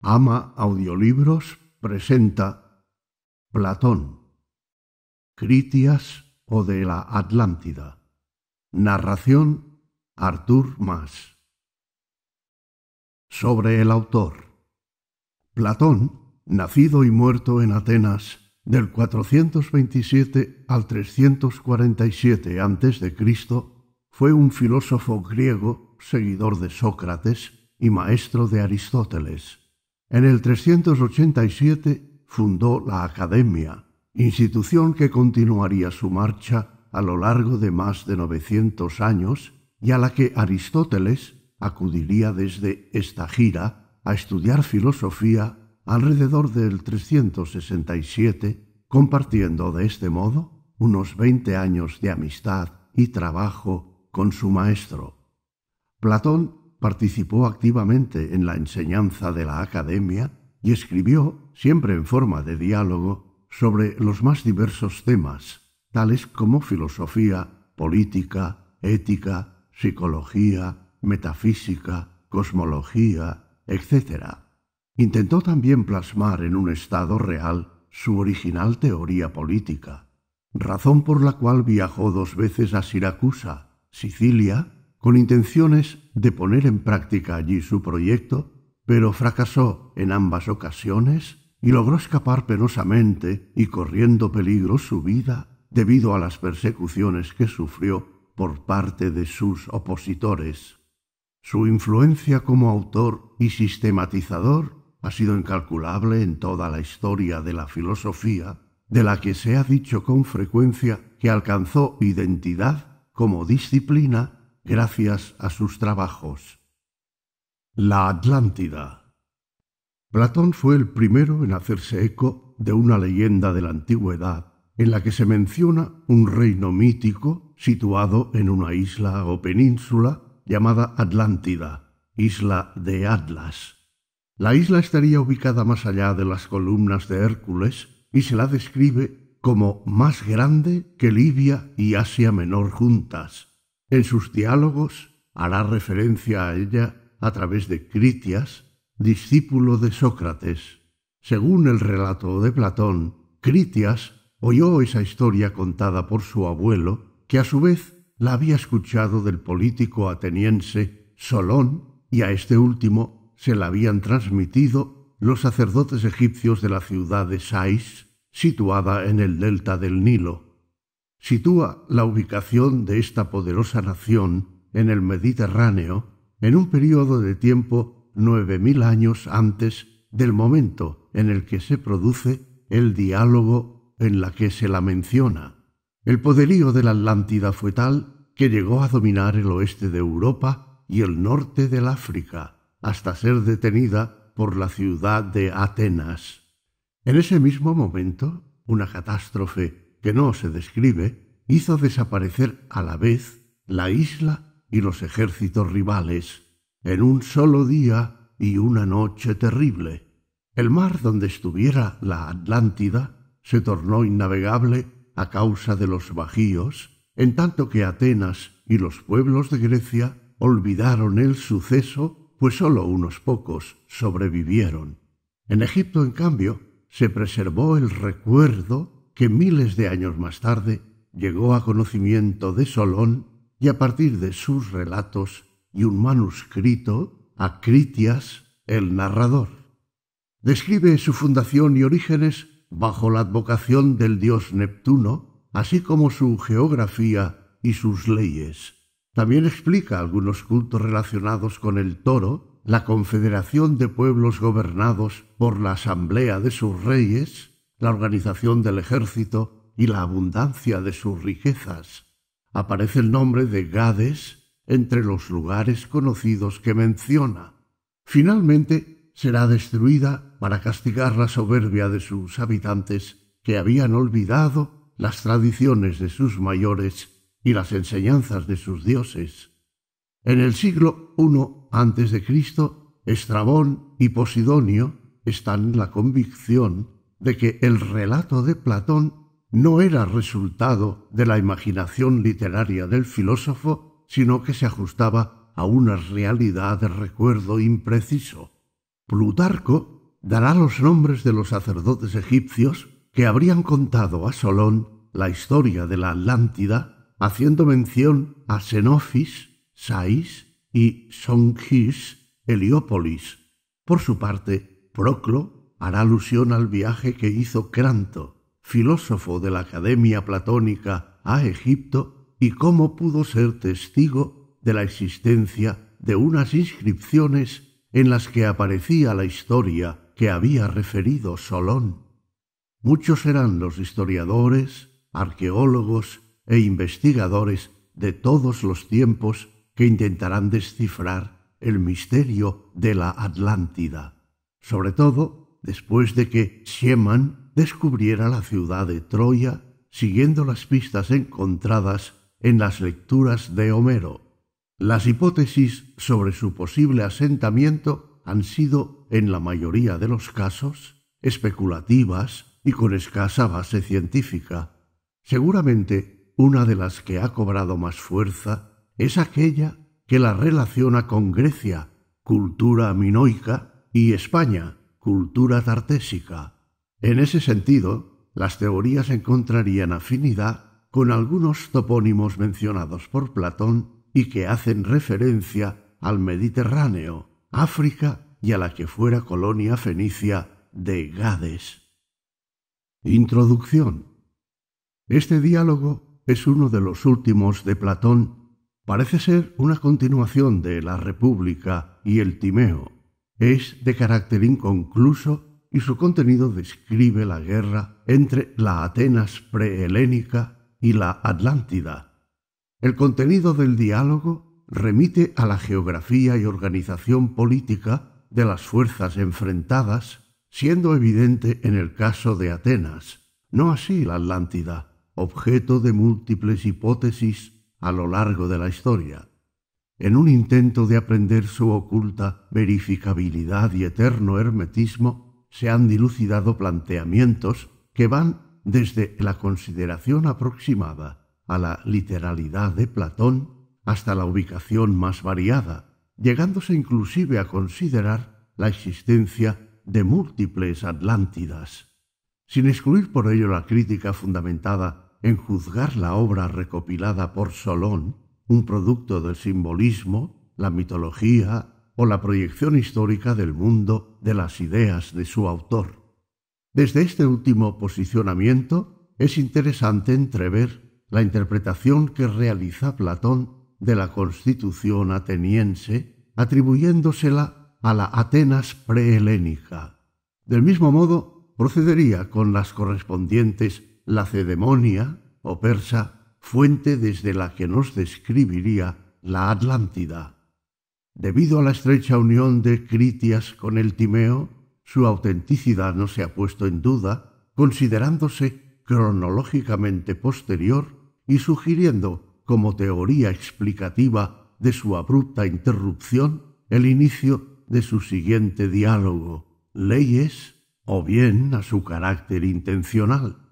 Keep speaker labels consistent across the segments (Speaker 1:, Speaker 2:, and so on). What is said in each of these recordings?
Speaker 1: Ama Audiolibros presenta Platón, Critias o de la Atlántida. Narración Artur Mas. Sobre el autor. Platón, nacido y muerto en Atenas del 427 al 347 a.C., fue un filósofo griego, seguidor de Sócrates y maestro de Aristóteles en el 387 fundó la Academia, institución que continuaría su marcha a lo largo de más de 900 años y a la que Aristóteles acudiría desde esta gira a estudiar filosofía alrededor del 367, compartiendo de este modo unos veinte años de amistad y trabajo con su maestro. Platón participó activamente en la enseñanza de la academia y escribió, siempre en forma de diálogo, sobre los más diversos temas, tales como filosofía, política, ética, psicología, metafísica, cosmología, etc. Intentó también plasmar en un estado real su original teoría política, razón por la cual viajó dos veces a Siracusa, Sicilia, con intenciones de poner en práctica allí su proyecto, pero fracasó en ambas ocasiones y logró escapar penosamente y corriendo peligro su vida debido a las persecuciones que sufrió por parte de sus opositores. Su influencia como autor y sistematizador ha sido incalculable en toda la historia de la filosofía, de la que se ha dicho con frecuencia que alcanzó identidad como disciplina gracias a sus trabajos. La Atlántida. Platón fue el primero en hacerse eco de una leyenda de la antigüedad en la que se menciona un reino mítico situado en una isla o península llamada Atlántida, isla de Atlas. La isla estaría ubicada más allá de las columnas de Hércules y se la describe como más grande que Libia y Asia Menor juntas. En sus diálogos hará referencia a ella a través de Critias, discípulo de Sócrates. Según el relato de Platón, Critias oyó esa historia contada por su abuelo, que a su vez la había escuchado del político ateniense Solón, y a este último se la habían transmitido los sacerdotes egipcios de la ciudad de Sais, situada en el delta del Nilo sitúa la ubicación de esta poderosa nación en el Mediterráneo en un período de tiempo nueve mil años antes del momento en el que se produce el diálogo en la que se la menciona. El poderío de la Atlántida fue tal que llegó a dominar el oeste de Europa y el norte del África, hasta ser detenida por la ciudad de Atenas. En ese mismo momento, una catástrofe no se describe, hizo desaparecer a la vez la isla y los ejércitos rivales, en un solo día y una noche terrible. El mar donde estuviera la Atlántida se tornó innavegable a causa de los bajíos, en tanto que Atenas y los pueblos de Grecia olvidaron el suceso, pues sólo unos pocos sobrevivieron. En Egipto, en cambio, se preservó el recuerdo que miles de años más tarde llegó a conocimiento de Solón y a partir de sus relatos y un manuscrito a Critias, el narrador. Describe su fundación y orígenes bajo la advocación del dios Neptuno, así como su geografía y sus leyes. También explica algunos cultos relacionados con el toro, la confederación de pueblos gobernados por la asamblea de sus reyes, la organización del ejército y la abundancia de sus riquezas. Aparece el nombre de Gades entre los lugares conocidos que menciona. Finalmente será destruida para castigar la soberbia de sus habitantes que habían olvidado las tradiciones de sus mayores y las enseñanzas de sus dioses. En el siglo I Cristo Estrabón y Posidonio están en la convicción de que el relato de Platón no era resultado de la imaginación literaria del filósofo, sino que se ajustaba a una realidad de recuerdo impreciso. Plutarco dará los nombres de los sacerdotes egipcios que habrían contado a Solón la historia de la Atlántida, haciendo mención a Xenofis, Sais y Songhis Heliópolis. Por su parte, Proclo hará alusión al viaje que hizo Cranto, filósofo de la Academia Platónica, a Egipto y cómo pudo ser testigo de la existencia de unas inscripciones en las que aparecía la historia que había referido Solón. Muchos serán los historiadores, arqueólogos e investigadores de todos los tiempos que intentarán descifrar el misterio de la Atlántida. Sobre todo, después de que Sieman descubriera la ciudad de Troya siguiendo las pistas encontradas en las lecturas de Homero. Las hipótesis sobre su posible asentamiento han sido, en la mayoría de los casos, especulativas y con escasa base científica. Seguramente una de las que ha cobrado más fuerza es aquella que la relaciona con Grecia, cultura minoica y España, cultura tartésica. En ese sentido, las teorías encontrarían afinidad con algunos topónimos mencionados por Platón y que hacen referencia al Mediterráneo, África y a la que fuera colonia fenicia de Gades. Introducción. Este diálogo es uno de los últimos de Platón. Parece ser una continuación de La República y el Timeo. Es de carácter inconcluso y su contenido describe la guerra entre la Atenas prehelénica y la Atlántida. El contenido del diálogo remite a la geografía y organización política de las fuerzas enfrentadas, siendo evidente en el caso de Atenas, no así la Atlántida, objeto de múltiples hipótesis a lo largo de la historia en un intento de aprender su oculta verificabilidad y eterno hermetismo, se han dilucidado planteamientos que van desde la consideración aproximada a la literalidad de Platón hasta la ubicación más variada, llegándose inclusive a considerar la existencia de múltiples Atlántidas, sin excluir por ello la crítica fundamentada en juzgar la obra recopilada por Solón un producto del simbolismo, la mitología o la proyección histórica del mundo de las ideas de su autor. Desde este último posicionamiento es interesante entrever la interpretación que realiza Platón de la constitución ateniense, atribuyéndosela a la Atenas prehelénica. Del mismo modo, procedería con las correspondientes Lacedemonia o Persa fuente desde la que nos describiría la Atlántida. Debido a la estrecha unión de Critias con el Timeo, su autenticidad no se ha puesto en duda, considerándose cronológicamente posterior y sugiriendo como teoría explicativa de su abrupta interrupción el inicio de su siguiente diálogo, leyes o bien a su carácter intencional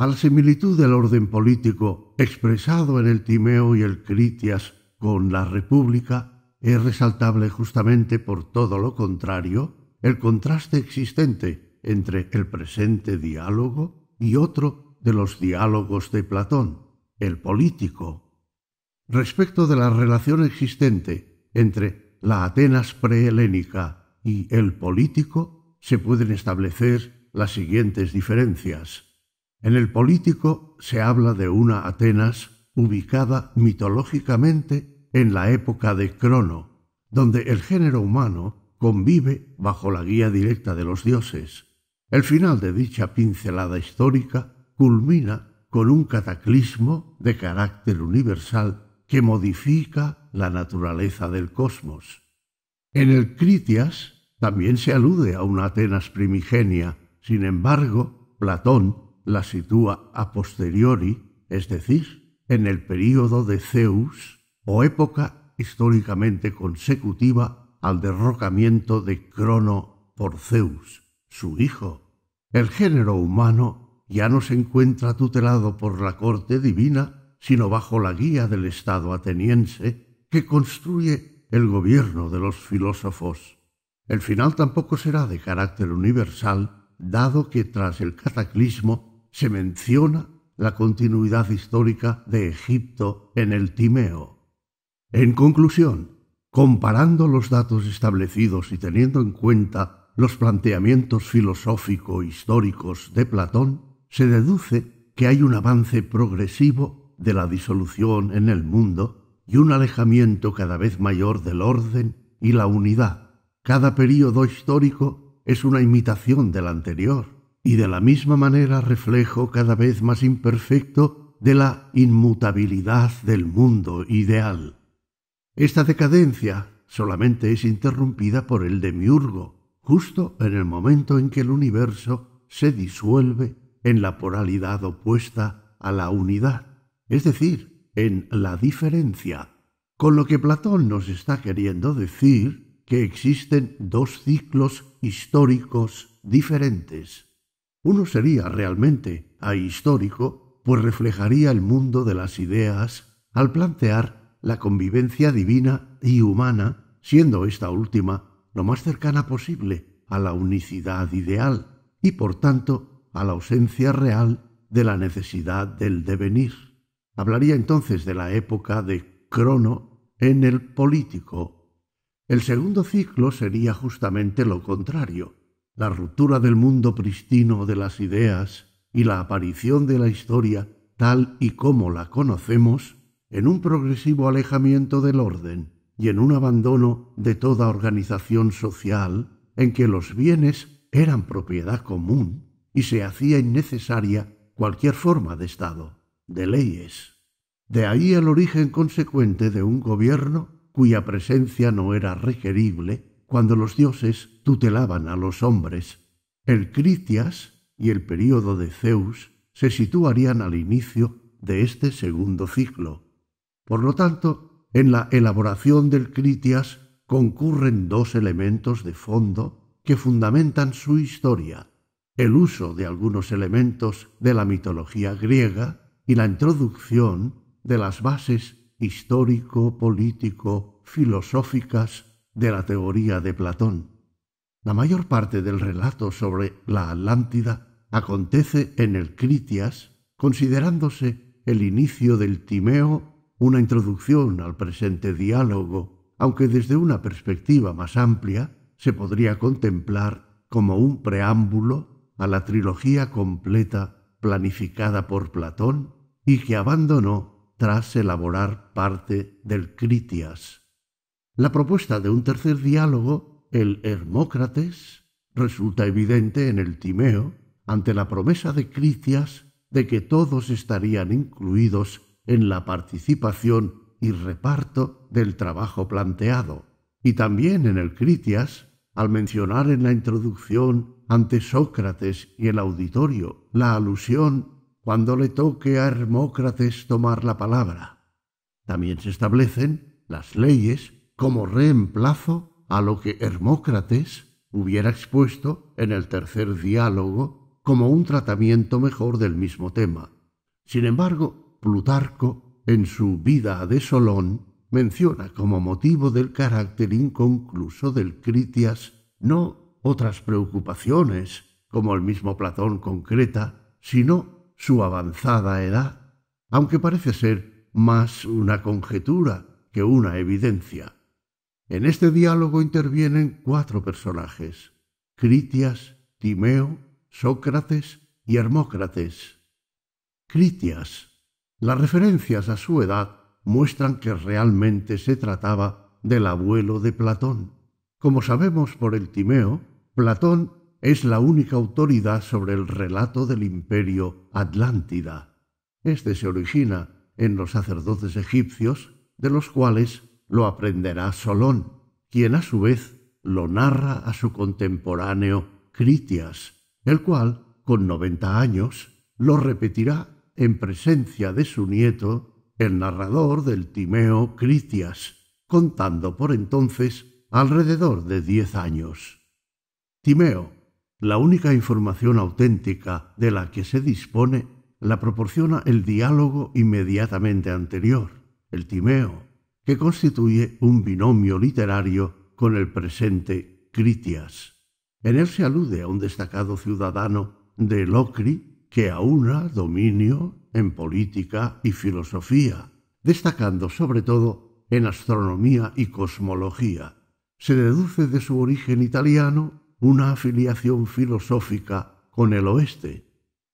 Speaker 1: a la similitud del orden político expresado en el Timeo y el Critias con la República, es resaltable justamente por todo lo contrario el contraste existente entre el presente diálogo y otro de los diálogos de Platón, el político. Respecto de la relación existente entre la Atenas prehelénica y el político, se pueden establecer las siguientes diferencias. En el político se habla de una Atenas ubicada mitológicamente en la época de Crono, donde el género humano convive bajo la guía directa de los dioses. El final de dicha pincelada histórica culmina con un cataclismo de carácter universal que modifica la naturaleza del cosmos. En el Critias también se alude a una Atenas primigenia, sin embargo, Platón la sitúa a posteriori, es decir, en el período de Zeus o época históricamente consecutiva al derrocamiento de Crono por Zeus, su hijo. El género humano ya no se encuentra tutelado por la corte divina, sino bajo la guía del Estado ateniense que construye el gobierno de los filósofos. El final tampoco será de carácter universal, dado que tras el cataclismo se menciona la continuidad histórica de Egipto en el Timeo. En conclusión, comparando los datos establecidos y teniendo en cuenta los planteamientos filosófico-históricos de Platón, se deduce que hay un avance progresivo de la disolución en el mundo y un alejamiento cada vez mayor del orden y la unidad. Cada período histórico es una imitación del anterior y de la misma manera reflejo cada vez más imperfecto de la inmutabilidad del mundo ideal. Esta decadencia solamente es interrumpida por el demiurgo, justo en el momento en que el universo se disuelve en la polaridad opuesta a la unidad, es decir, en la diferencia, con lo que Platón nos está queriendo decir que existen dos ciclos históricos diferentes uno sería realmente ahistórico, pues reflejaría el mundo de las ideas al plantear la convivencia divina y humana, siendo esta última lo más cercana posible a la unicidad ideal y por tanto a la ausencia real de la necesidad del devenir. Hablaría entonces de la época de Crono en el político. El segundo ciclo sería justamente lo contrario, la ruptura del mundo pristino de las ideas y la aparición de la historia tal y como la conocemos, en un progresivo alejamiento del orden y en un abandono de toda organización social en que los bienes eran propiedad común y se hacía innecesaria cualquier forma de Estado, de leyes. De ahí el origen consecuente de un gobierno cuya presencia no era requerible cuando los dioses tutelaban a los hombres. El Critias y el período de Zeus se situarían al inicio de este segundo ciclo. Por lo tanto, en la elaboración del Critias concurren dos elementos de fondo que fundamentan su historia, el uso de algunos elementos de la mitología griega y la introducción de las bases histórico, político, filosóficas de la teoría de Platón. La mayor parte del relato sobre la Atlántida acontece en el Critias, considerándose el inicio del Timeo una introducción al presente diálogo, aunque desde una perspectiva más amplia se podría contemplar como un preámbulo a la trilogía completa planificada por Platón y que abandonó tras elaborar parte del Critias. La propuesta de un tercer diálogo, el Hermócrates, resulta evidente en el Timeo ante la promesa de Critias de que todos estarían incluidos en la participación y reparto del trabajo planteado, y también en el Critias, al mencionar en la introducción ante Sócrates y el auditorio la alusión cuando le toque a Hermócrates tomar la palabra. También se establecen las leyes como reemplazo a lo que Hermócrates hubiera expuesto en el tercer diálogo como un tratamiento mejor del mismo tema. Sin embargo, Plutarco, en su Vida de Solón, menciona como motivo del carácter inconcluso del Critias no otras preocupaciones, como el mismo Platón concreta, sino su avanzada edad, aunque parece ser más una conjetura que una evidencia. En este diálogo intervienen cuatro personajes, Critias, Timeo, Sócrates y Hermócrates. Critias. Las referencias a su edad muestran que realmente se trataba del abuelo de Platón. Como sabemos por el Timeo, Platón es la única autoridad sobre el relato del imperio Atlántida. Este se origina en los sacerdotes egipcios, de los cuales lo aprenderá Solón, quien a su vez lo narra a su contemporáneo Critias, el cual, con noventa años, lo repetirá en presencia de su nieto, el narrador del Timeo Critias, contando por entonces alrededor de diez años. Timeo, la única información auténtica de la que se dispone, la proporciona el diálogo inmediatamente anterior, el Timeo, que constituye un binomio literario con el presente Critias. En él se alude a un destacado ciudadano de Locri que aúna dominio en política y filosofía, destacando sobre todo en astronomía y cosmología. Se deduce de su origen italiano una afiliación filosófica con el oeste.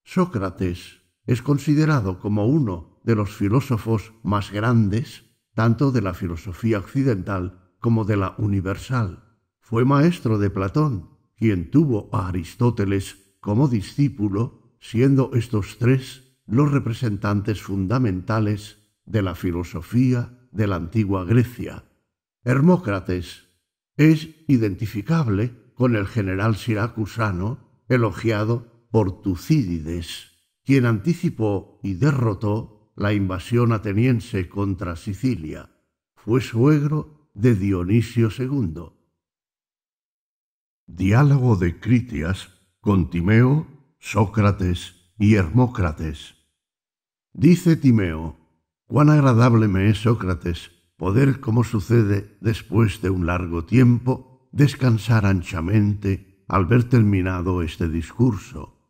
Speaker 1: Sócrates es considerado como uno de los filósofos más grandes tanto de la filosofía occidental como de la universal. Fue maestro de Platón, quien tuvo a Aristóteles como discípulo, siendo estos tres los representantes fundamentales de la filosofía de la antigua Grecia. Hermócrates es identificable con el general siracusano elogiado por Tucídides, quien anticipó y derrotó la invasión ateniense contra Sicilia. Fue suegro de Dionisio II. Diálogo de Critias con Timeo, Sócrates y Hermócrates. Dice Timeo, cuán agradable me es, Sócrates, poder, como sucede después de un largo tiempo, descansar anchamente al ver terminado este discurso.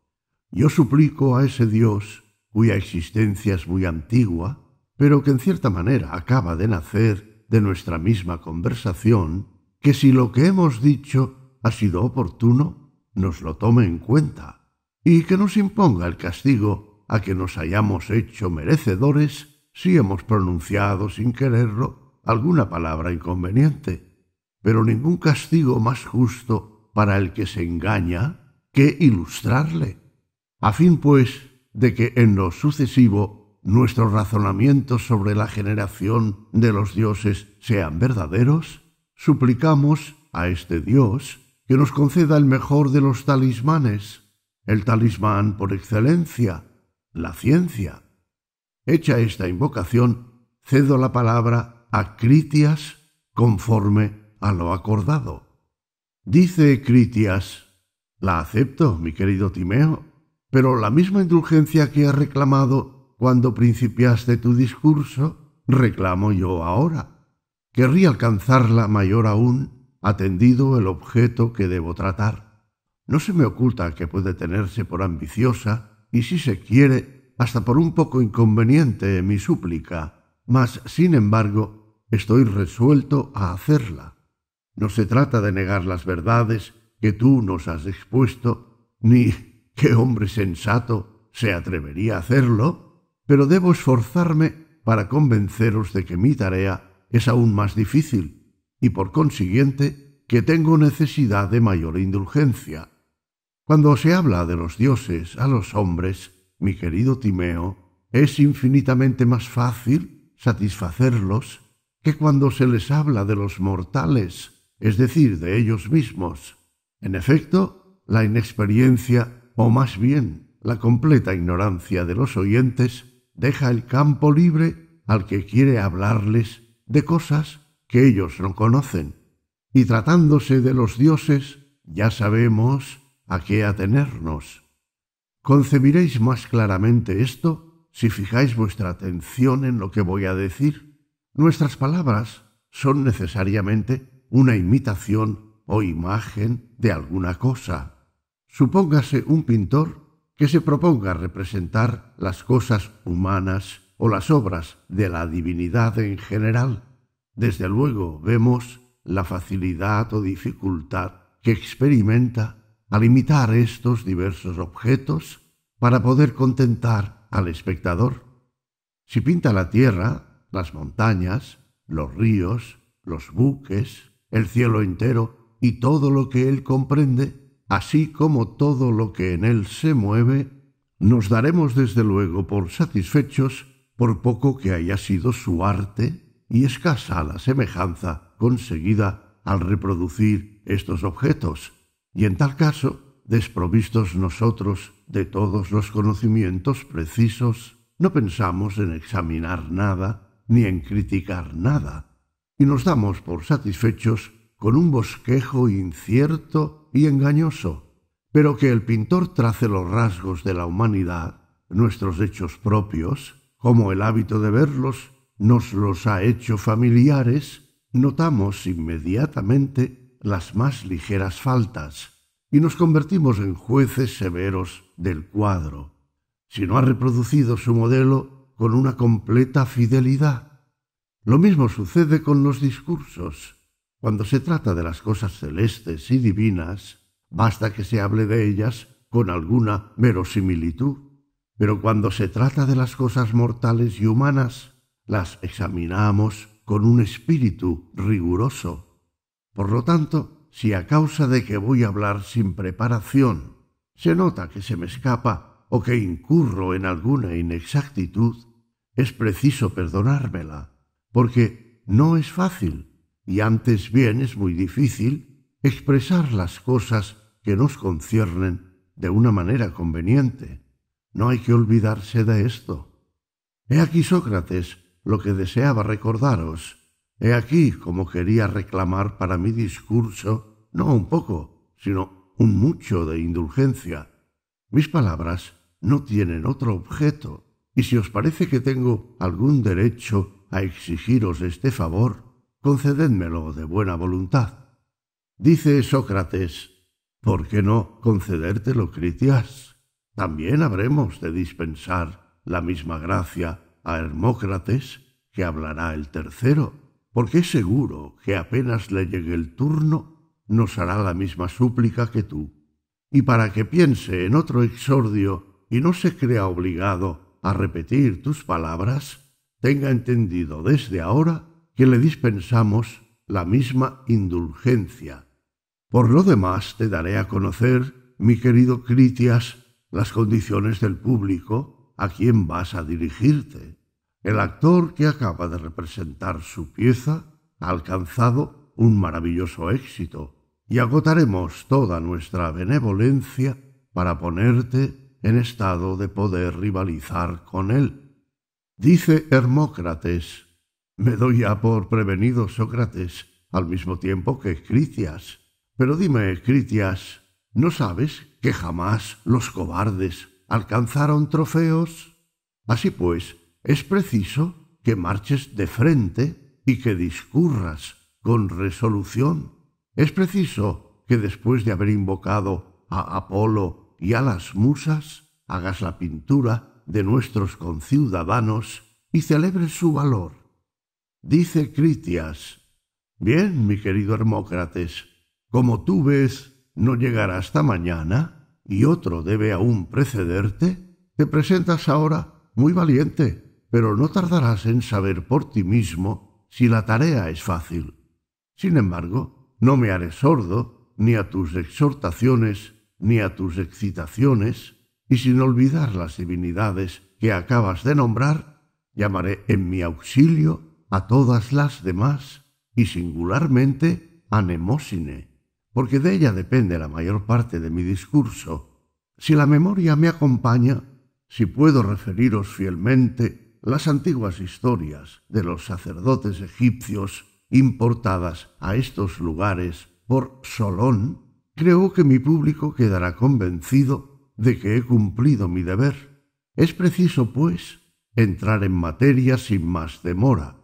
Speaker 1: Yo suplico a ese Dios cuya existencia es muy antigua, pero que en cierta manera acaba de nacer de nuestra misma conversación, que si lo que hemos dicho ha sido oportuno, nos lo tome en cuenta, y que nos imponga el castigo a que nos hayamos hecho merecedores si hemos pronunciado sin quererlo alguna palabra inconveniente, pero ningún castigo más justo para el que se engaña que ilustrarle, a fin pues de que en lo sucesivo nuestros razonamientos sobre la generación de los dioses sean verdaderos, suplicamos a este Dios que nos conceda el mejor de los talismanes, el talismán por excelencia, la ciencia. Hecha esta invocación, cedo la palabra a Critias conforme a lo acordado. Dice Critias, la acepto, mi querido Timeo, pero la misma indulgencia que has reclamado cuando principiaste tu discurso, reclamo yo ahora. Querría alcanzarla mayor aún, atendido el objeto que debo tratar. No se me oculta que puede tenerse por ambiciosa, y si se quiere, hasta por un poco inconveniente mi súplica, mas, sin embargo, estoy resuelto a hacerla. No se trata de negar las verdades que tú nos has expuesto, ni ¿Qué hombre sensato se atrevería a hacerlo? Pero debo esforzarme para convenceros de que mi tarea es aún más difícil y por consiguiente que tengo necesidad de mayor indulgencia. Cuando se habla de los dioses a los hombres, mi querido Timeo, es infinitamente más fácil satisfacerlos que cuando se les habla de los mortales, es decir, de ellos mismos. En efecto, la inexperiencia o más bien la completa ignorancia de los oyentes, deja el campo libre al que quiere hablarles de cosas que ellos no conocen. Y tratándose de los dioses, ya sabemos a qué atenernos. Concebiréis más claramente esto si fijáis vuestra atención en lo que voy a decir. Nuestras palabras son necesariamente una imitación o imagen de alguna cosa. Supóngase un pintor que se proponga representar las cosas humanas o las obras de la divinidad en general. Desde luego vemos la facilidad o dificultad que experimenta al imitar estos diversos objetos para poder contentar al espectador. Si pinta la tierra, las montañas, los ríos, los buques, el cielo entero y todo lo que él comprende, así como todo lo que en él se mueve, nos daremos desde luego por satisfechos por poco que haya sido su arte y escasa la semejanza conseguida al reproducir estos objetos, y en tal caso, desprovistos nosotros de todos los conocimientos precisos, no pensamos en examinar nada ni en criticar nada, y nos damos por satisfechos con un bosquejo incierto y engañoso, pero que el pintor trace los rasgos de la humanidad, nuestros hechos propios, como el hábito de verlos nos los ha hecho familiares, notamos inmediatamente las más ligeras faltas y nos convertimos en jueces severos del cuadro, si no ha reproducido su modelo con una completa fidelidad. Lo mismo sucede con los discursos. Cuando se trata de las cosas celestes y divinas, basta que se hable de ellas con alguna verosimilitud. Pero cuando se trata de las cosas mortales y humanas, las examinamos con un espíritu riguroso. Por lo tanto, si a causa de que voy a hablar sin preparación, se nota que se me escapa o que incurro en alguna inexactitud, es preciso perdonármela, porque no es fácil y antes bien es muy difícil expresar las cosas que nos conciernen de una manera conveniente. No hay que olvidarse de esto. He aquí, Sócrates, lo que deseaba recordaros. He aquí como quería reclamar para mi discurso, no un poco, sino un mucho de indulgencia. Mis palabras no tienen otro objeto, y si os parece que tengo algún derecho a exigiros este favor, concedédmelo de buena voluntad. Dice Sócrates, ¿por qué no concedértelo, Critias? También habremos de dispensar la misma gracia a Hermócrates, que hablará el tercero, porque es seguro que apenas le llegue el turno, nos hará la misma súplica que tú. Y para que piense en otro exordio y no se crea obligado a repetir tus palabras, tenga entendido desde ahora que le dispensamos la misma indulgencia. Por lo demás te daré a conocer, mi querido Critias, las condiciones del público a quien vas a dirigirte. El actor que acaba de representar su pieza ha alcanzado un maravilloso éxito y agotaremos toda nuestra benevolencia para ponerte en estado de poder rivalizar con él. Dice Hermócrates me doy ya por prevenido, Sócrates, al mismo tiempo que Critias. Pero dime, Critias, ¿no sabes que jamás los cobardes alcanzaron trofeos? Así pues, es preciso que marches de frente y que discurras con resolución. Es preciso que después de haber invocado a Apolo y a las musas, hagas la pintura de nuestros conciudadanos y celebres su valor. Dice Critias, Bien, mi querido Hermócrates, como tú ves, no llegará hasta mañana y otro debe aún precederte, te presentas ahora muy valiente, pero no tardarás en saber por ti mismo si la tarea es fácil. Sin embargo, no me haré sordo ni a tus exhortaciones ni a tus excitaciones, y sin olvidar las divinidades que acabas de nombrar, llamaré en mi auxilio a todas las demás y singularmente a Nemósine, porque de ella depende la mayor parte de mi discurso. Si la memoria me acompaña, si puedo referiros fielmente las antiguas historias de los sacerdotes egipcios importadas a estos lugares por Solón, creo que mi público quedará convencido de que he cumplido mi deber. Es preciso, pues, entrar en materia sin más demora,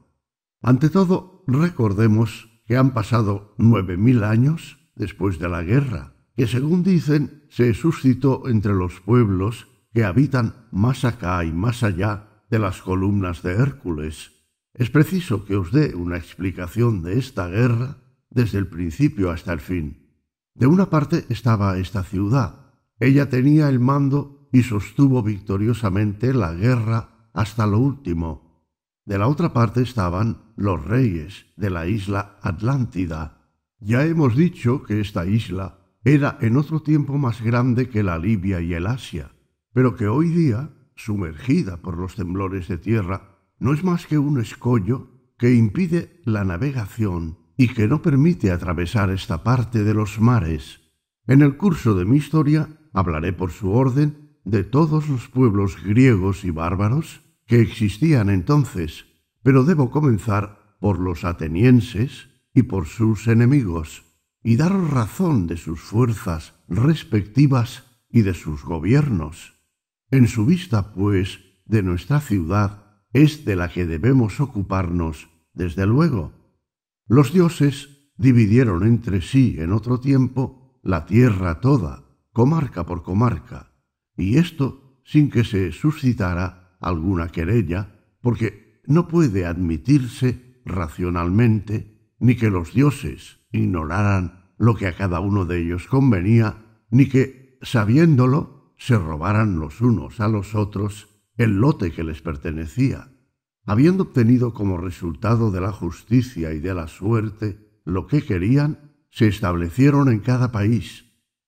Speaker 1: ante todo, recordemos que han pasado nueve mil años después de la guerra, que según dicen se suscitó entre los pueblos que habitan más acá y más allá de las columnas de Hércules. Es preciso que os dé una explicación de esta guerra desde el principio hasta el fin. De una parte estaba esta ciudad. Ella tenía el mando y sostuvo victoriosamente la guerra hasta lo último, de la otra parte estaban los reyes de la isla Atlántida. Ya hemos dicho que esta isla era en otro tiempo más grande que la Libia y el Asia, pero que hoy día, sumergida por los temblores de tierra, no es más que un escollo que impide la navegación y que no permite atravesar esta parte de los mares. En el curso de mi historia hablaré por su orden de todos los pueblos griegos y bárbaros que existían entonces, pero debo comenzar por los atenienses y por sus enemigos, y dar razón de sus fuerzas respectivas y de sus gobiernos. En su vista, pues, de nuestra ciudad es de la que debemos ocuparnos, desde luego. Los dioses dividieron entre sí en otro tiempo la tierra toda, comarca por comarca, y esto sin que se suscitara alguna querella, porque no puede admitirse racionalmente ni que los dioses ignoraran lo que a cada uno de ellos convenía, ni que, sabiéndolo, se robaran los unos a los otros el lote que les pertenecía, habiendo obtenido como resultado de la justicia y de la suerte lo que querían, se establecieron en cada país,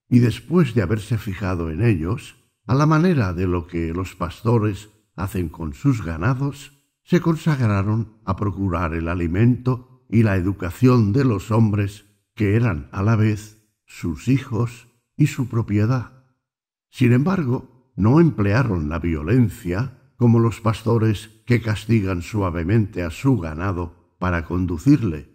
Speaker 1: y después de haberse fijado en ellos, a la manera de lo que los pastores hacen con sus ganados, se consagraron a procurar el alimento y la educación de los hombres que eran a la vez sus hijos y su propiedad. Sin embargo, no emplearon la violencia como los pastores que castigan suavemente a su ganado para conducirle.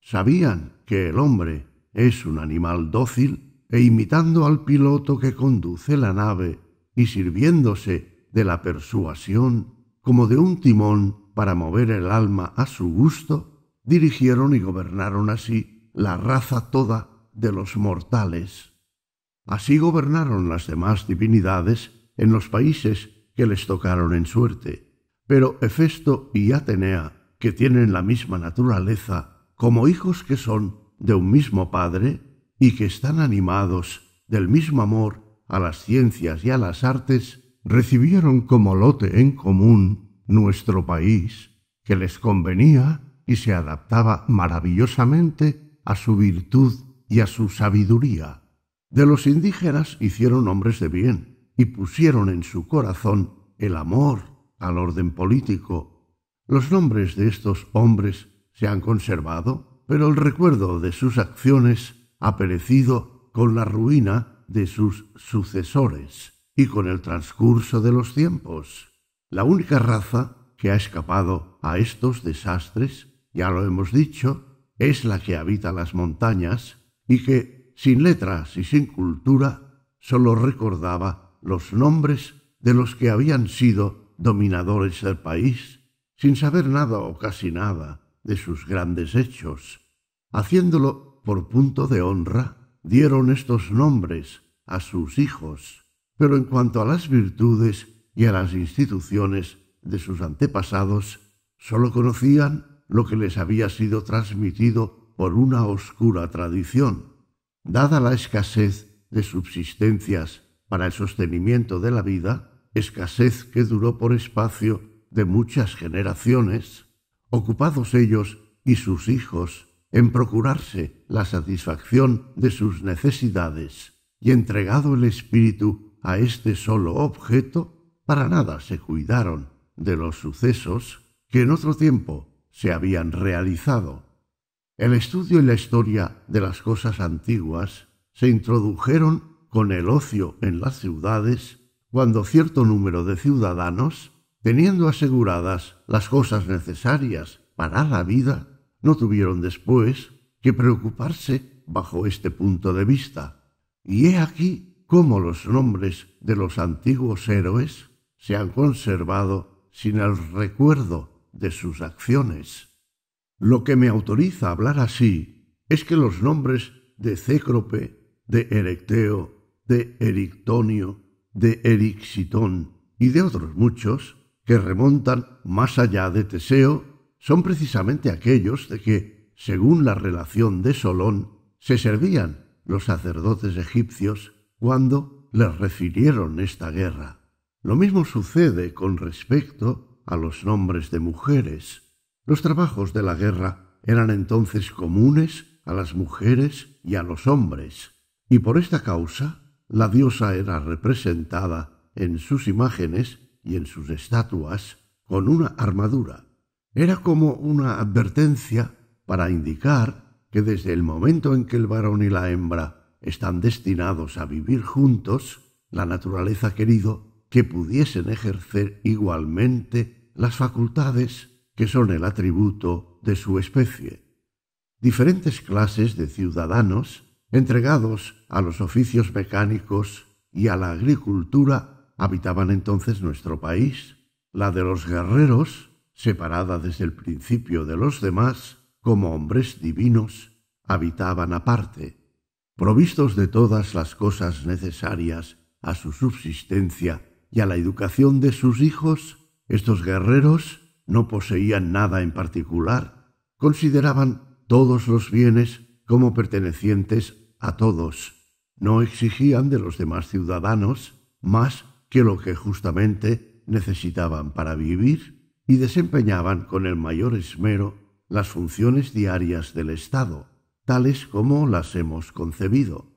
Speaker 1: Sabían que el hombre es un animal dócil e imitando al piloto que conduce la nave y sirviéndose de la persuasión, como de un timón para mover el alma a su gusto, dirigieron y gobernaron así la raza toda de los mortales. Así gobernaron las demás divinidades en los países que les tocaron en suerte. Pero Hefesto y Atenea, que tienen la misma naturaleza, como hijos que son de un mismo padre y que están animados del mismo amor a las ciencias y a las artes, recibieron como lote en común nuestro país, que les convenía y se adaptaba maravillosamente a su virtud y a su sabiduría. De los indígenas hicieron hombres de bien y pusieron en su corazón el amor al orden político. Los nombres de estos hombres se han conservado, pero el recuerdo de sus acciones ha perecido con la ruina de sus sucesores y con el transcurso de los tiempos. La única raza que ha escapado a estos desastres, ya lo hemos dicho, es la que habita las montañas y que, sin letras y sin cultura, sólo recordaba los nombres de los que habían sido dominadores del país, sin saber nada o casi nada de sus grandes hechos. Haciéndolo por punto de honra, dieron estos nombres a sus hijos. Pero en cuanto a las virtudes y a las instituciones de sus antepasados, sólo conocían lo que les había sido transmitido por una oscura tradición. Dada la escasez de subsistencias para el sostenimiento de la vida, escasez que duró por espacio de muchas generaciones, ocupados ellos y sus hijos en procurarse la satisfacción de sus necesidades y entregado el espíritu a este solo objeto, para nada se cuidaron de los sucesos que en otro tiempo se habían realizado. El estudio y la historia de las cosas antiguas se introdujeron con el ocio en las ciudades cuando cierto número de ciudadanos, teniendo aseguradas las cosas necesarias para la vida, no tuvieron después que preocuparse bajo este punto de vista. Y he aquí cómo los nombres de los antiguos héroes se han conservado sin el recuerdo de sus acciones. Lo que me autoriza a hablar así es que los nombres de Cécrope, de Erecteo, de Erictonio, de Erixitón y de otros muchos que remontan más allá de Teseo son precisamente aquellos de que, según la relación de Solón, se servían los sacerdotes egipcios cuando les refirieron esta guerra. Lo mismo sucede con respecto a los nombres de mujeres. Los trabajos de la guerra eran entonces comunes a las mujeres y a los hombres, y por esta causa la diosa era representada en sus imágenes y en sus estatuas con una armadura. Era como una advertencia para indicar que desde el momento en que el varón y la hembra están destinados a vivir juntos, la naturaleza querido que pudiesen ejercer igualmente las facultades que son el atributo de su especie. Diferentes clases de ciudadanos entregados a los oficios mecánicos y a la agricultura habitaban entonces nuestro país, la de los guerreros, separada desde el principio de los demás como hombres divinos, habitaban aparte provistos de todas las cosas necesarias a su subsistencia y a la educación de sus hijos, estos guerreros no poseían nada en particular, consideraban todos los bienes como pertenecientes a todos, no exigían de los demás ciudadanos más que lo que justamente necesitaban para vivir y desempeñaban con el mayor esmero las funciones diarias del Estado, tales como las hemos concebido.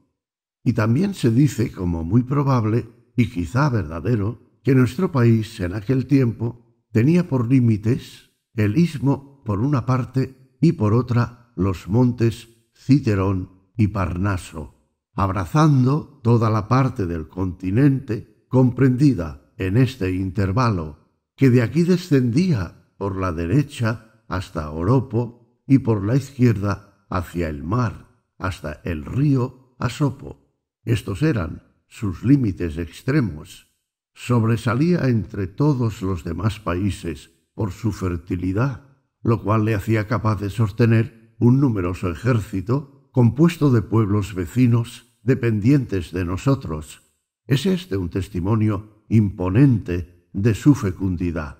Speaker 1: Y también se dice como muy probable, y quizá verdadero, que nuestro país en aquel tiempo tenía por límites el istmo por una parte y por otra los montes Citerón y Parnaso, abrazando toda la parte del continente comprendida en este intervalo, que de aquí descendía por la derecha hasta Oropo y por la izquierda hacia el mar, hasta el río Asopo. Estos eran sus límites extremos. Sobresalía entre todos los demás países por su fertilidad, lo cual le hacía capaz de sostener un numeroso ejército compuesto de pueblos vecinos dependientes de nosotros. Es este un testimonio imponente de su fecundidad.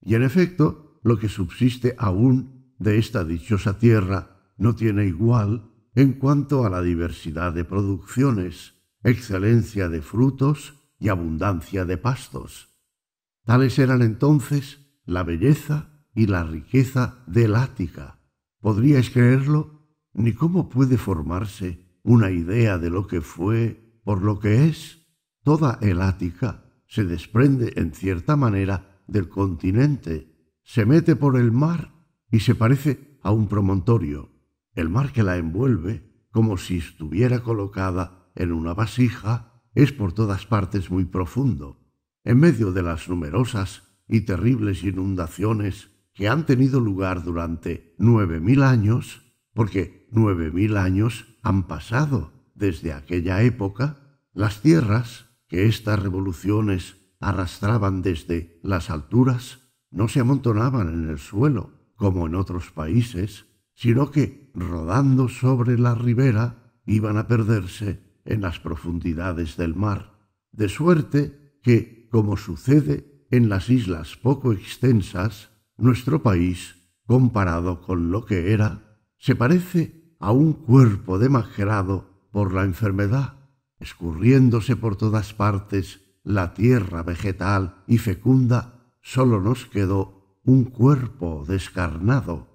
Speaker 1: Y en efecto, lo que subsiste aún de esta dichosa tierra no tiene igual en cuanto a la diversidad de producciones, excelencia de frutos y abundancia de pastos. Tales eran entonces la belleza y la riqueza del Ática. ¿Podríais creerlo? ¿Ni cómo puede formarse una idea de lo que fue por lo que es? Toda el Ática se desprende en cierta manera del continente, se mete por el mar y se parece a un promontorio el mar que la envuelve, como si estuviera colocada en una vasija, es por todas partes muy profundo. En medio de las numerosas y terribles inundaciones que han tenido lugar durante nueve mil años, porque nueve mil años han pasado desde aquella época, las tierras que estas revoluciones arrastraban desde las alturas no se amontonaban en el suelo, como en otros países, sino que rodando sobre la ribera, iban a perderse en las profundidades del mar, de suerte que, como sucede en las islas poco extensas, nuestro país, comparado con lo que era, se parece a un cuerpo demacrado por la enfermedad, escurriéndose por todas partes la tierra vegetal y fecunda, sólo nos quedó un cuerpo descarnado.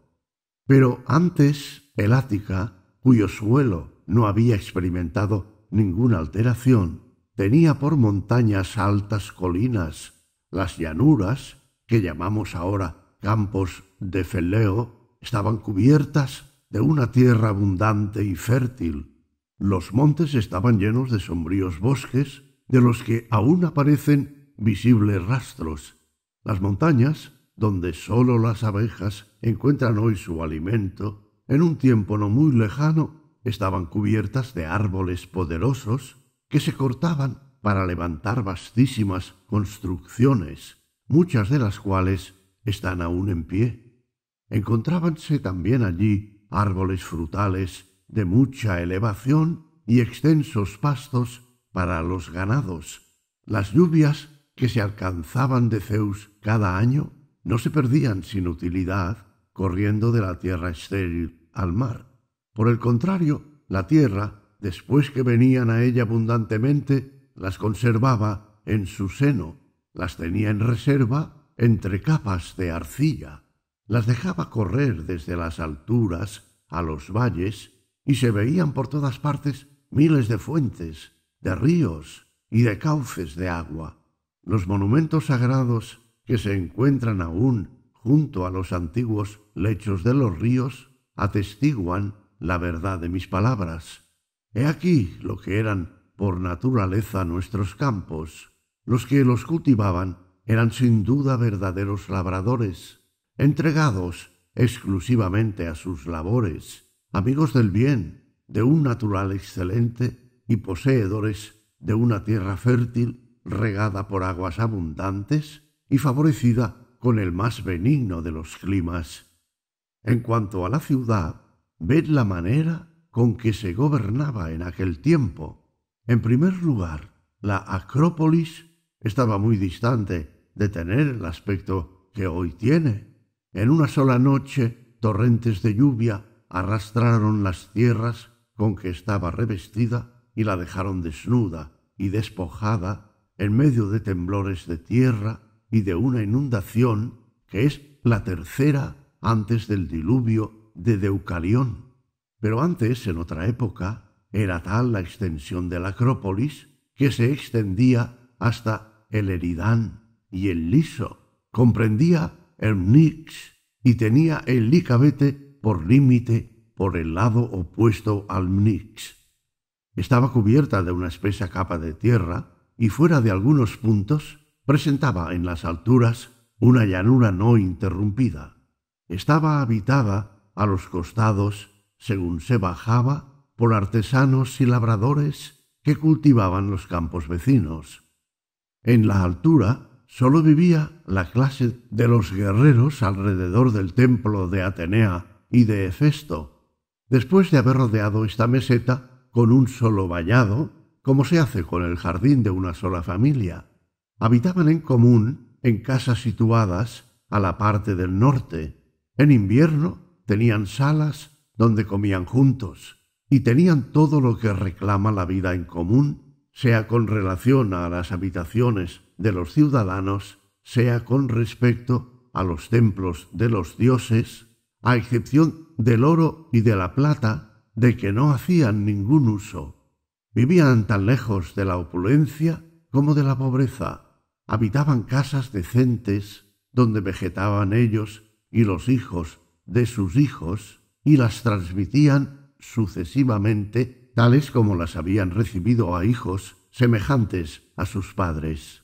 Speaker 1: Pero antes el Ática, cuyo suelo no había experimentado ninguna alteración, tenía por montañas altas colinas, las llanuras, que llamamos ahora campos de Feleo, estaban cubiertas de una tierra abundante y fértil. Los montes estaban llenos de sombríos bosques, de los que aún aparecen visibles rastros. Las montañas, donde sólo las abejas encuentran hoy su alimento, en un tiempo no muy lejano, estaban cubiertas de árboles poderosos que se cortaban para levantar vastísimas construcciones, muchas de las cuales están aún en pie. Encontrábanse también allí árboles frutales de mucha elevación y extensos pastos para los ganados. Las lluvias que se alcanzaban de Zeus cada año no se perdían sin utilidad, corriendo de la tierra estéril al mar. Por el contrario, la tierra, después que venían a ella abundantemente, las conservaba en su seno, las tenía en reserva entre capas de arcilla, las dejaba correr desde las alturas a los valles, y se veían por todas partes miles de fuentes, de ríos y de cauces de agua. Los monumentos sagrados que se encuentran aún junto a los antiguos lechos de los ríos atestiguan la verdad de mis palabras. He aquí lo que eran por naturaleza nuestros campos. Los que los cultivaban eran sin duda verdaderos labradores, entregados exclusivamente a sus labores, amigos del bien, de un natural excelente y poseedores de una tierra fértil regada por aguas abundantes y favorecida con el más benigno de los climas. En cuanto a la ciudad, ved la manera con que se gobernaba en aquel tiempo. En primer lugar, la Acrópolis estaba muy distante de tener el aspecto que hoy tiene. En una sola noche, torrentes de lluvia arrastraron las tierras con que estaba revestida y la dejaron desnuda y despojada en medio de temblores de tierra y de una inundación que es la tercera antes del diluvio de Deucalión. Pero antes, en otra época, era tal la extensión de la Acrópolis que se extendía hasta el Eridán y el Liso, comprendía el Mnix y tenía el Licabete por límite por el lado opuesto al Mnix. Estaba cubierta de una espesa capa de tierra y fuera de algunos puntos presentaba en las alturas una llanura no interrumpida. Estaba habitada a los costados, según se bajaba, por artesanos y labradores que cultivaban los campos vecinos. En la altura sólo vivía la clase de los guerreros alrededor del templo de Atenea y de Hefesto. Después de haber rodeado esta meseta con un solo vallado, como se hace con el jardín de una sola familia, habitaban en común en casas situadas a la parte del norte, en invierno tenían salas donde comían juntos y tenían todo lo que reclama la vida en común, sea con relación a las habitaciones de los ciudadanos, sea con respecto a los templos de los dioses, a excepción del oro y de la plata, de que no hacían ningún uso. Vivían tan lejos de la opulencia como de la pobreza. Habitaban casas decentes, donde vegetaban ellos y los hijos de sus hijos, y las transmitían sucesivamente, tales como las habían recibido a hijos semejantes a sus padres.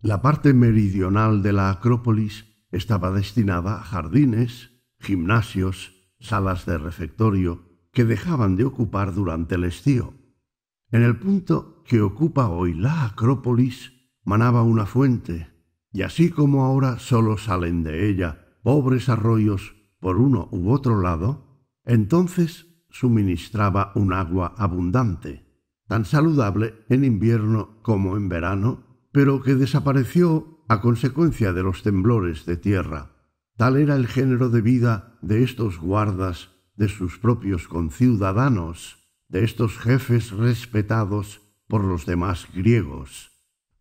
Speaker 1: La parte meridional de la Acrópolis estaba destinada a jardines, gimnasios, salas de refectorio, que dejaban de ocupar durante el estío. En el punto que ocupa hoy la Acrópolis manaba una fuente, y así como ahora sólo salen de ella pobres arroyos por uno u otro lado, entonces suministraba un agua abundante, tan saludable en invierno como en verano, pero que desapareció a consecuencia de los temblores de tierra. Tal era el género de vida de estos guardas, de sus propios conciudadanos, de estos jefes respetados por los demás griegos.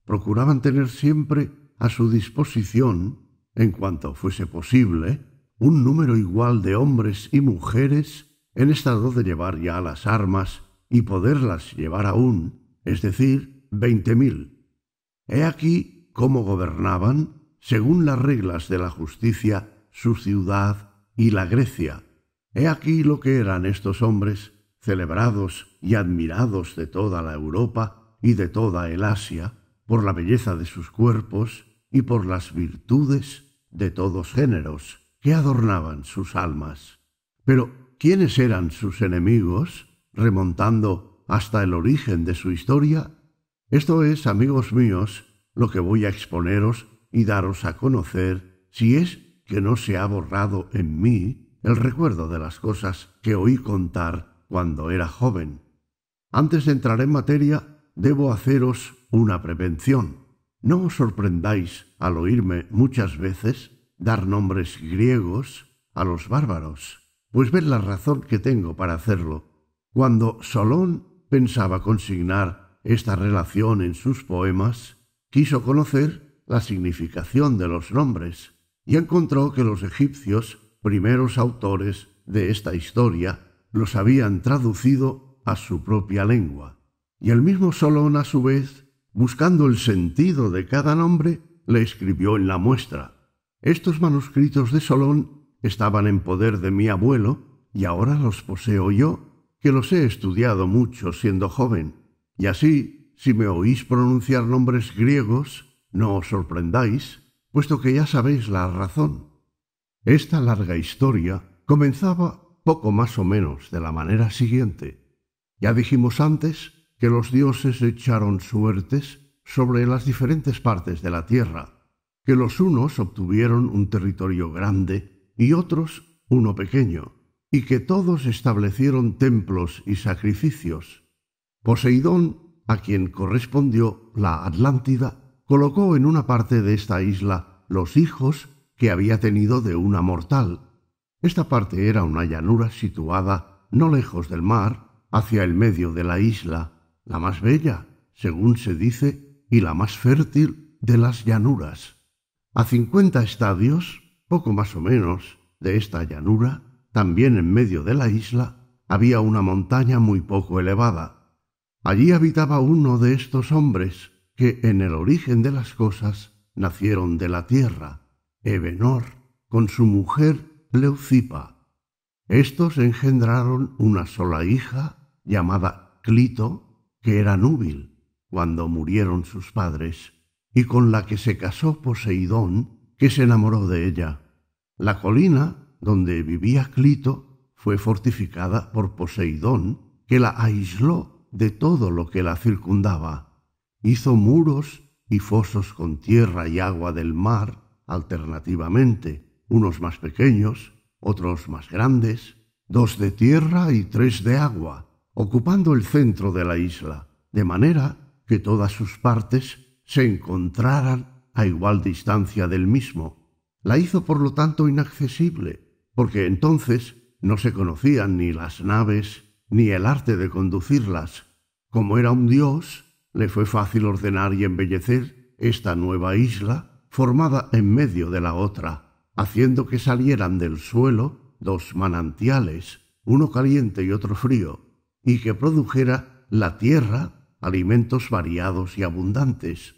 Speaker 1: Procuraban tener siempre a su disposición en cuanto fuese posible, un número igual de hombres y mujeres en estado de llevar ya las armas y poderlas llevar aún, es decir, veinte mil. He aquí cómo gobernaban, según las reglas de la justicia, su ciudad y la Grecia. He aquí lo que eran estos hombres, celebrados y admirados de toda la Europa y de toda el Asia, por la belleza de sus cuerpos, y por las virtudes de todos géneros que adornaban sus almas. Pero, ¿quiénes eran sus enemigos, remontando hasta el origen de su historia? Esto es, amigos míos, lo que voy a exponeros y daros a conocer si es que no se ha borrado en mí el recuerdo de las cosas que oí contar cuando era joven. Antes de entrar en materia, debo haceros una prevención. No os sorprendáis al oírme muchas veces dar nombres griegos a los bárbaros, pues ved la razón que tengo para hacerlo. Cuando Solón pensaba consignar esta relación en sus poemas, quiso conocer la significación de los nombres y encontró que los egipcios, primeros autores de esta historia, los habían traducido a su propia lengua. Y el mismo Solón a su vez buscando el sentido de cada nombre, le escribió en la muestra. Estos manuscritos de Solón estaban en poder de mi abuelo y ahora los poseo yo, que los he estudiado mucho siendo joven. Y así, si me oís pronunciar nombres griegos, no os sorprendáis, puesto que ya sabéis la razón. Esta larga historia comenzaba poco más o menos de la manera siguiente. Ya dijimos antes que los dioses echaron suertes sobre las diferentes partes de la tierra, que los unos obtuvieron un territorio grande y otros uno pequeño, y que todos establecieron templos y sacrificios. Poseidón, a quien correspondió la Atlántida, colocó en una parte de esta isla los hijos que había tenido de una mortal. Esta parte era una llanura situada no lejos del mar, hacia el medio de la isla la más bella, según se dice, y la más fértil de las llanuras. A cincuenta estadios, poco más o menos, de esta llanura, también en medio de la isla, había una montaña muy poco elevada. Allí habitaba uno de estos hombres que en el origen de las cosas nacieron de la tierra, Ebenor, con su mujer Leucipa. Estos engendraron una sola hija llamada Clito, que era núbil cuando murieron sus padres, y con la que se casó Poseidón, que se enamoró de ella. La colina donde vivía Clito fue fortificada por Poseidón, que la aisló de todo lo que la circundaba. Hizo muros y fosos con tierra y agua del mar, alternativamente, unos más pequeños, otros más grandes, dos de tierra y tres de agua, ocupando el centro de la isla, de manera que todas sus partes se encontraran a igual distancia del mismo. La hizo, por lo tanto, inaccesible, porque entonces no se conocían ni las naves ni el arte de conducirlas. Como era un dios, le fue fácil ordenar y embellecer esta nueva isla formada en medio de la otra, haciendo que salieran del suelo dos manantiales, uno caliente y otro frío, y que produjera la tierra alimentos variados y abundantes.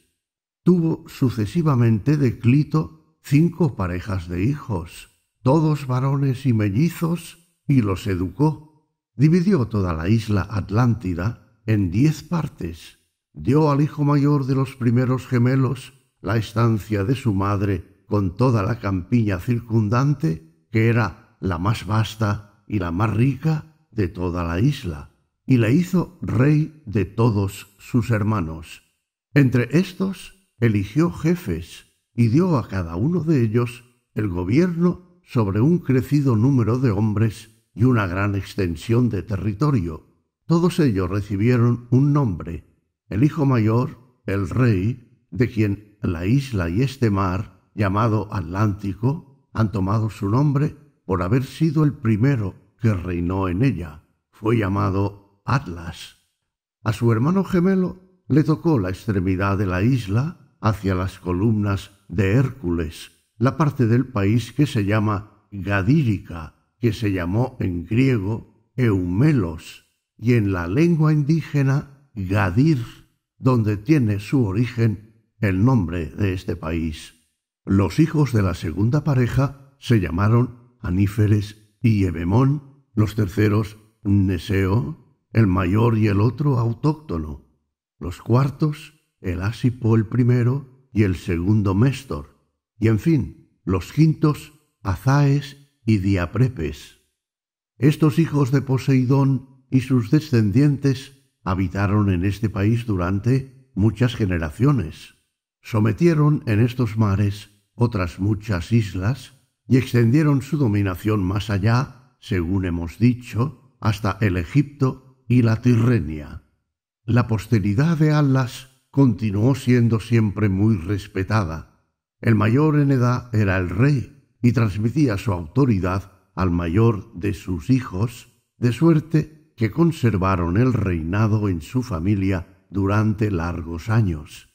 Speaker 1: Tuvo sucesivamente de Clito cinco parejas de hijos, todos varones y mellizos, y los educó. Dividió toda la isla Atlántida en diez partes. Dio al hijo mayor de los primeros gemelos la estancia de su madre con toda la campiña circundante, que era la más vasta y la más rica de toda la isla y la hizo rey de todos sus hermanos. Entre estos eligió jefes y dio a cada uno de ellos el gobierno sobre un crecido número de hombres y una gran extensión de territorio. Todos ellos recibieron un nombre. El hijo mayor, el rey, de quien la isla y este mar, llamado Atlántico, han tomado su nombre por haber sido el primero que reinó en ella. Fue llamado Atlas. A su hermano gemelo le tocó la extremidad de la isla hacia las columnas de Hércules, la parte del país que se llama Gadírica, que se llamó en griego Eumelos, y en la lengua indígena Gadir, donde tiene su origen el nombre de este país. Los hijos de la segunda pareja se llamaron Aníferes y Ebemón, los terceros Neseo, el mayor y el otro autóctono, los cuartos, el Asipo el primero y el segundo méstor, y en fin, los quintos, Azaes y Diaprepes. Estos hijos de Poseidón y sus descendientes habitaron en este país durante muchas generaciones. Sometieron en estos mares otras muchas islas y extendieron su dominación más allá, según hemos dicho, hasta el Egipto y la Tirrenia. La posteridad de Alas continuó siendo siempre muy respetada. El mayor en edad era el rey y transmitía su autoridad al mayor de sus hijos, de suerte que conservaron el reinado en su familia durante largos años.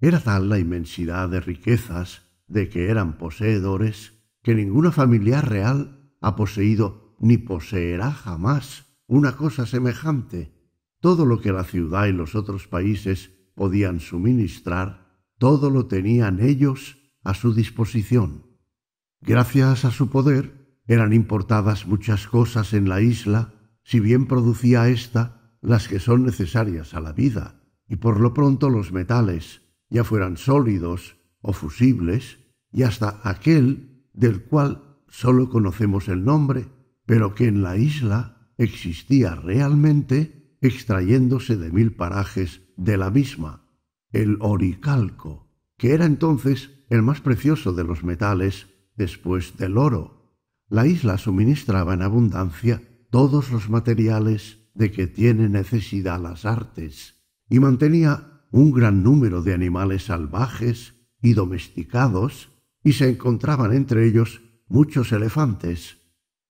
Speaker 1: Era tal la inmensidad de riquezas de que eran poseedores que ninguna familia real ha poseído ni poseerá jamás una cosa semejante. Todo lo que la ciudad y los otros países podían suministrar, todo lo tenían ellos a su disposición. Gracias a su poder, eran importadas muchas cosas en la isla, si bien producía ésta las que son necesarias a la vida, y por lo pronto los metales, ya fueran sólidos o fusibles, y hasta aquel del cual sólo conocemos el nombre, pero que en la isla existía realmente extrayéndose de mil parajes de la misma, el oricalco, que era entonces el más precioso de los metales después del oro. La isla suministraba en abundancia todos los materiales de que tiene necesidad las artes y mantenía un gran número de animales salvajes y domesticados y se encontraban entre ellos muchos elefantes,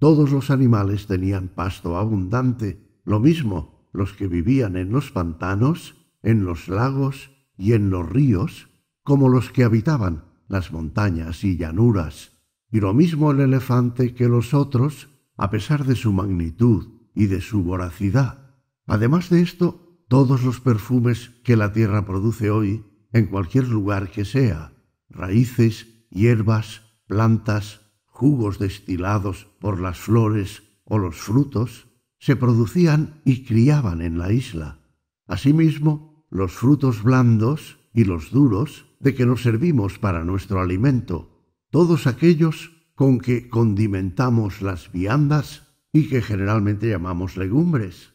Speaker 1: todos los animales tenían pasto abundante, lo mismo los que vivían en los pantanos, en los lagos y en los ríos, como los que habitaban las montañas y llanuras, y lo mismo el elefante que los otros, a pesar de su magnitud y de su voracidad. Además de esto, todos los perfumes que la tierra produce hoy, en cualquier lugar que sea, raíces, hierbas, plantas, jugos destilados por las flores o los frutos, se producían y criaban en la isla. Asimismo, los frutos blandos y los duros de que nos servimos para nuestro alimento, todos aquellos con que condimentamos las viandas y que generalmente llamamos legumbres.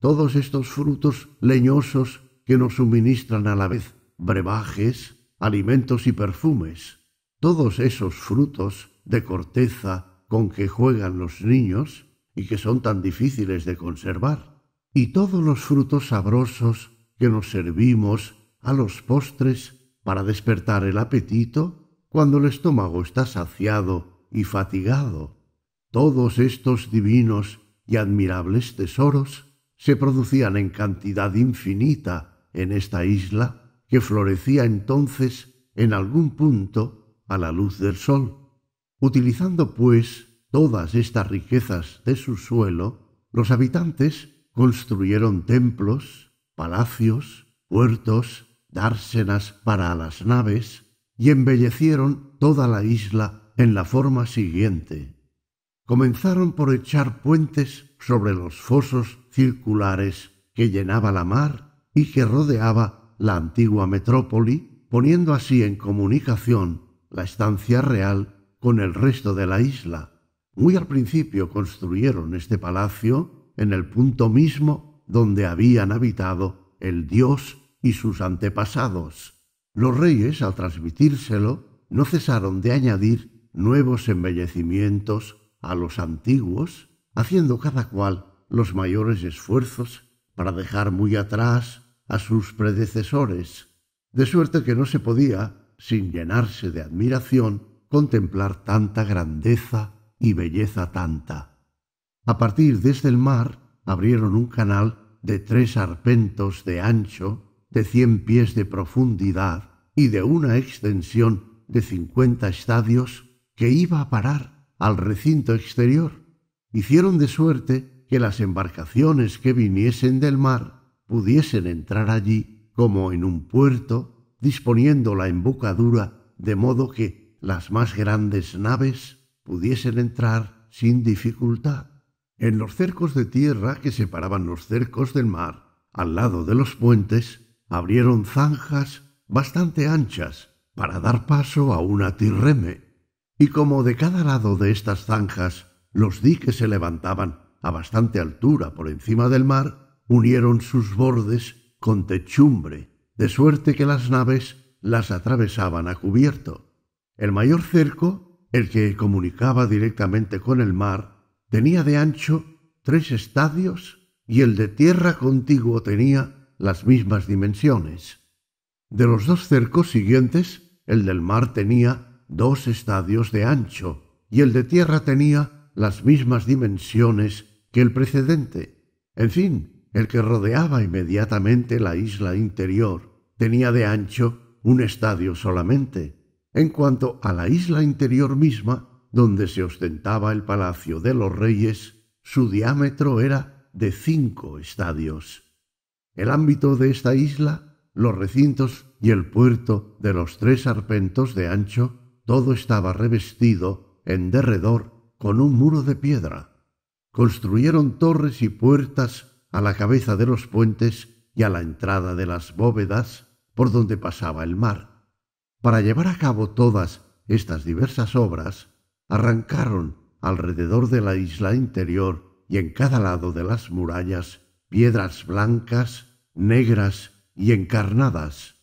Speaker 1: Todos estos frutos leñosos que nos suministran a la vez brebajes, alimentos y perfumes. Todos esos frutos de corteza con que juegan los niños y que son tan difíciles de conservar, y todos los frutos sabrosos que nos servimos a los postres para despertar el apetito cuando el estómago está saciado y fatigado. Todos estos divinos y admirables tesoros se producían en cantidad infinita en esta isla que florecía entonces en algún punto a la luz del sol Utilizando, pues, todas estas riquezas de su suelo, los habitantes construyeron templos, palacios, puertos, dársenas para las naves, y embellecieron toda la isla en la forma siguiente. Comenzaron por echar puentes sobre los fosos circulares que llenaba la mar y que rodeaba la antigua metrópoli, poniendo así en comunicación la estancia real con el resto de la isla. Muy al principio construyeron este palacio en el punto mismo donde habían habitado el dios y sus antepasados. Los reyes, al transmitírselo, no cesaron de añadir nuevos embellecimientos a los antiguos, haciendo cada cual los mayores esfuerzos para dejar muy atrás a sus predecesores, de suerte que no se podía, sin llenarse de admiración, contemplar tanta grandeza y belleza tanta. A partir desde el mar abrieron un canal de tres arpentos de ancho, de cien pies de profundidad y de una extensión de cincuenta estadios que iba a parar al recinto exterior. Hicieron de suerte que las embarcaciones que viniesen del mar pudiesen entrar allí como en un puerto, disponiendo la embocadura de modo que las más grandes naves pudiesen entrar sin dificultad. En los cercos de tierra que separaban los cercos del mar, al lado de los puentes, abrieron zanjas bastante anchas para dar paso a una tirreme, y como de cada lado de estas zanjas los diques se levantaban a bastante altura por encima del mar, unieron sus bordes con techumbre, de suerte que las naves las atravesaban a cubierto. El mayor cerco, el que comunicaba directamente con el mar, tenía de ancho tres estadios y el de tierra contiguo tenía las mismas dimensiones. De los dos cercos siguientes, el del mar tenía dos estadios de ancho y el de tierra tenía las mismas dimensiones que el precedente. En fin, el que rodeaba inmediatamente la isla interior tenía de ancho un estadio solamente en cuanto a la isla interior misma, donde se ostentaba el palacio de los reyes, su diámetro era de cinco estadios. El ámbito de esta isla, los recintos y el puerto de los tres arpentos de ancho, todo estaba revestido en derredor con un muro de piedra. Construyeron torres y puertas a la cabeza de los puentes y a la entrada de las bóvedas por donde pasaba el mar para llevar a cabo todas estas diversas obras, arrancaron alrededor de la isla interior y en cada lado de las murallas piedras blancas, negras y encarnadas.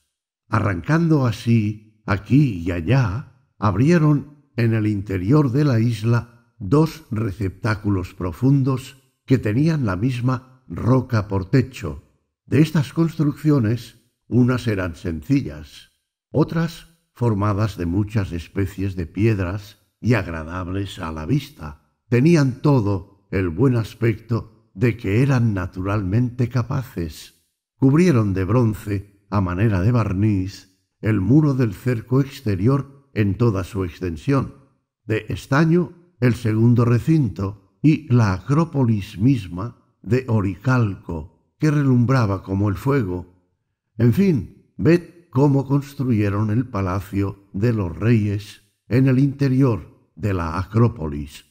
Speaker 1: Arrancando así, aquí y allá, abrieron en el interior de la isla dos receptáculos profundos que tenían la misma roca por techo. De estas construcciones, unas eran sencillas, otras formadas de muchas especies de piedras y agradables a la vista. Tenían todo el buen aspecto de que eran naturalmente capaces. Cubrieron de bronce, a manera de barniz, el muro del cerco exterior en toda su extensión, de estaño el segundo recinto y la acrópolis misma de oricalco, que relumbraba como el fuego. En fin, ved cómo construyeron el palacio de los reyes en el interior de la Acrópolis.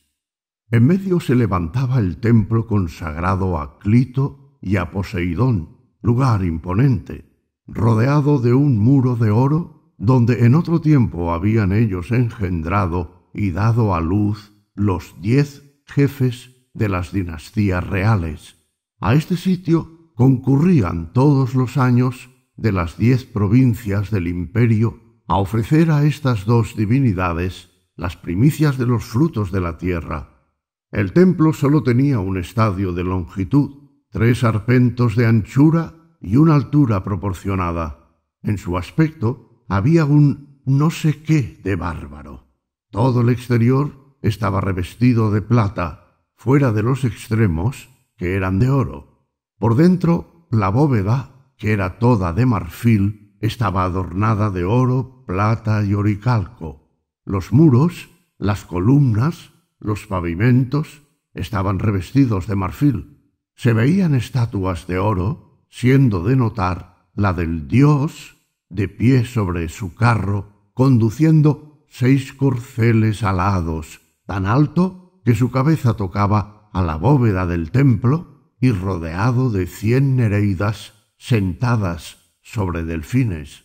Speaker 1: En medio se levantaba el templo consagrado a Clito y a Poseidón, lugar imponente, rodeado de un muro de oro donde en otro tiempo habían ellos engendrado y dado a luz los diez jefes de las dinastías reales. A este sitio concurrían todos los años de las diez provincias del imperio a ofrecer a estas dos divinidades las primicias de los frutos de la tierra. El templo sólo tenía un estadio de longitud, tres arpentos de anchura y una altura proporcionada. En su aspecto había un no sé qué de bárbaro. Todo el exterior estaba revestido de plata, fuera de los extremos, que eran de oro. Por dentro, la bóveda que era toda de marfil, estaba adornada de oro, plata y oricalco. Los muros, las columnas, los pavimentos estaban revestidos de marfil. Se veían estatuas de oro, siendo de notar la del dios, de pie sobre su carro, conduciendo seis corceles alados, tan alto que su cabeza tocaba a la bóveda del templo y rodeado de cien nereidas sentadas sobre delfines.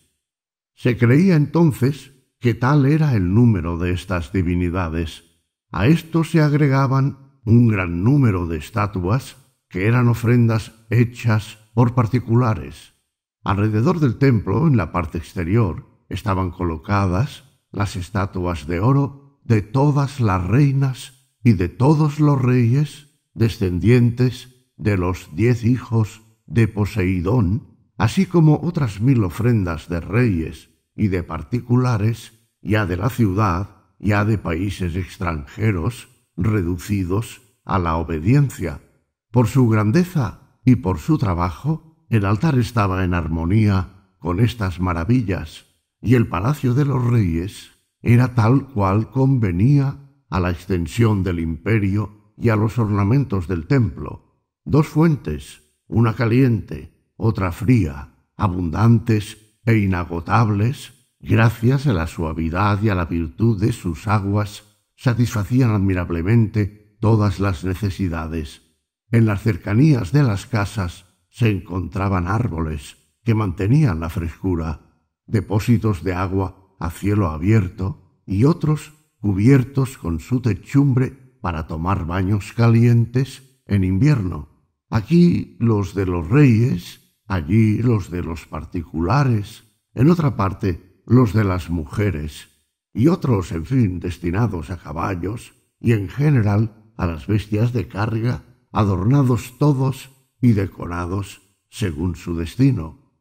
Speaker 1: Se creía entonces que tal era el número de estas divinidades. A esto se agregaban un gran número de estatuas que eran ofrendas hechas por particulares. Alrededor del templo, en la parte exterior, estaban colocadas las estatuas de oro de todas las reinas y de todos los reyes descendientes de los diez hijos de Poseidón, así como otras mil ofrendas de reyes y de particulares, ya de la ciudad, ya de países extranjeros, reducidos a la obediencia. Por su grandeza y por su trabajo, el altar estaba en armonía con estas maravillas, y el palacio de los reyes era tal cual convenía a la extensión del imperio y a los ornamentos del templo. Dos fuentes, una caliente, otra fría, abundantes e inagotables, gracias a la suavidad y a la virtud de sus aguas, satisfacían admirablemente todas las necesidades. En las cercanías de las casas se encontraban árboles que mantenían la frescura, depósitos de agua a cielo abierto y otros cubiertos con su techumbre para tomar baños calientes en invierno Aquí los de los reyes, allí los de los particulares, en otra parte los de las mujeres, y otros, en fin, destinados a caballos y en general a las bestias de carga, adornados todos y decorados según su destino.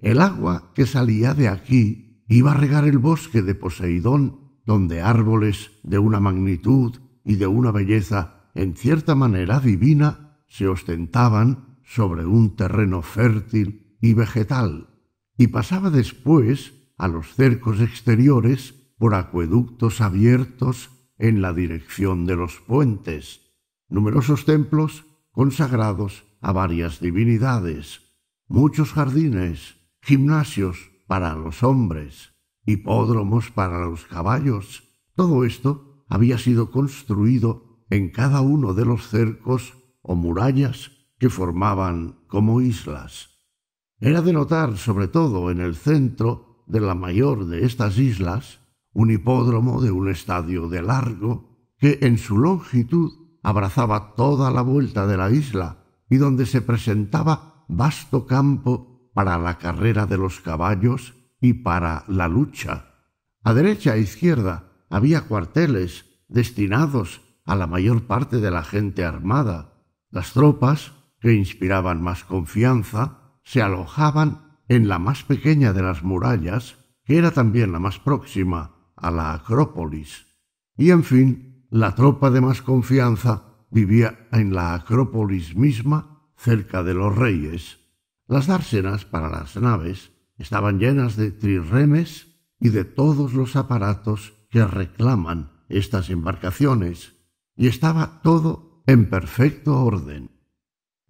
Speaker 1: El agua que salía de aquí iba a regar el bosque de Poseidón, donde árboles de una magnitud y de una belleza en cierta manera divina se ostentaban sobre un terreno fértil y vegetal, y pasaba después a los cercos exteriores por acueductos abiertos en la dirección de los puentes, numerosos templos consagrados a varias divinidades, muchos jardines, gimnasios para los hombres, hipódromos para los caballos. Todo esto había sido construido en cada uno de los cercos o murallas que formaban como islas. Era de notar, sobre todo en el centro de la mayor de estas islas, un hipódromo de un estadio de largo que en su longitud abrazaba toda la vuelta de la isla y donde se presentaba vasto campo para la carrera de los caballos y para la lucha. A derecha e izquierda había cuarteles destinados a la mayor parte de la gente armada, las tropas, que inspiraban más confianza, se alojaban en la más pequeña de las murallas, que era también la más próxima a la Acrópolis. Y en fin, la tropa de más confianza vivía en la Acrópolis misma, cerca de los reyes. Las dársenas para las naves estaban llenas de trirremes y de todos los aparatos que reclaman estas embarcaciones, y estaba todo en perfecto orden.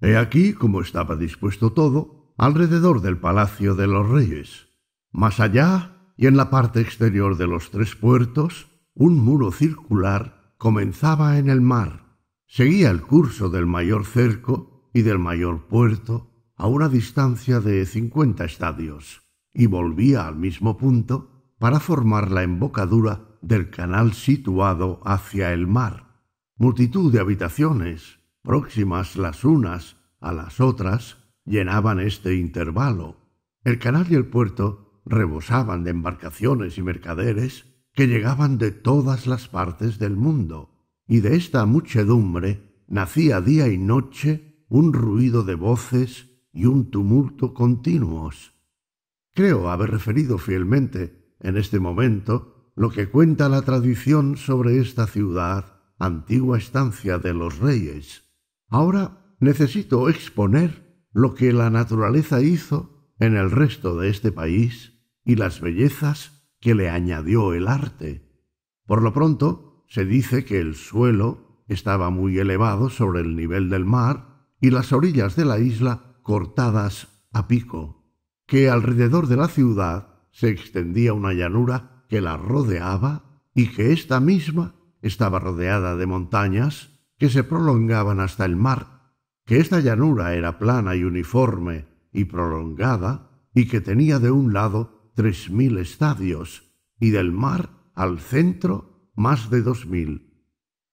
Speaker 1: He aquí como estaba dispuesto todo alrededor del palacio de los reyes. Más allá y en la parte exterior de los tres puertos, un muro circular comenzaba en el mar, seguía el curso del mayor cerco y del mayor puerto a una distancia de cincuenta estadios y volvía al mismo punto para formar la embocadura del canal situado hacia el mar. Multitud de habitaciones, próximas las unas a las otras, llenaban este intervalo. El canal y el puerto rebosaban de embarcaciones y mercaderes que llegaban de todas las partes del mundo, y de esta muchedumbre nacía día y noche un ruido de voces y un tumulto continuos. Creo haber referido fielmente en este momento lo que cuenta la tradición sobre esta ciudad antigua estancia de los reyes. Ahora necesito exponer lo que la naturaleza hizo en el resto de este país y las bellezas que le añadió el arte. Por lo pronto, se dice que el suelo estaba muy elevado sobre el nivel del mar y las orillas de la isla cortadas a pico, que alrededor de la ciudad se extendía una llanura que la rodeaba y que esta misma estaba rodeada de montañas que se prolongaban hasta el mar, que esta llanura era plana y uniforme y prolongada, y que tenía de un lado tres mil estadios, y del mar al centro más de dos mil.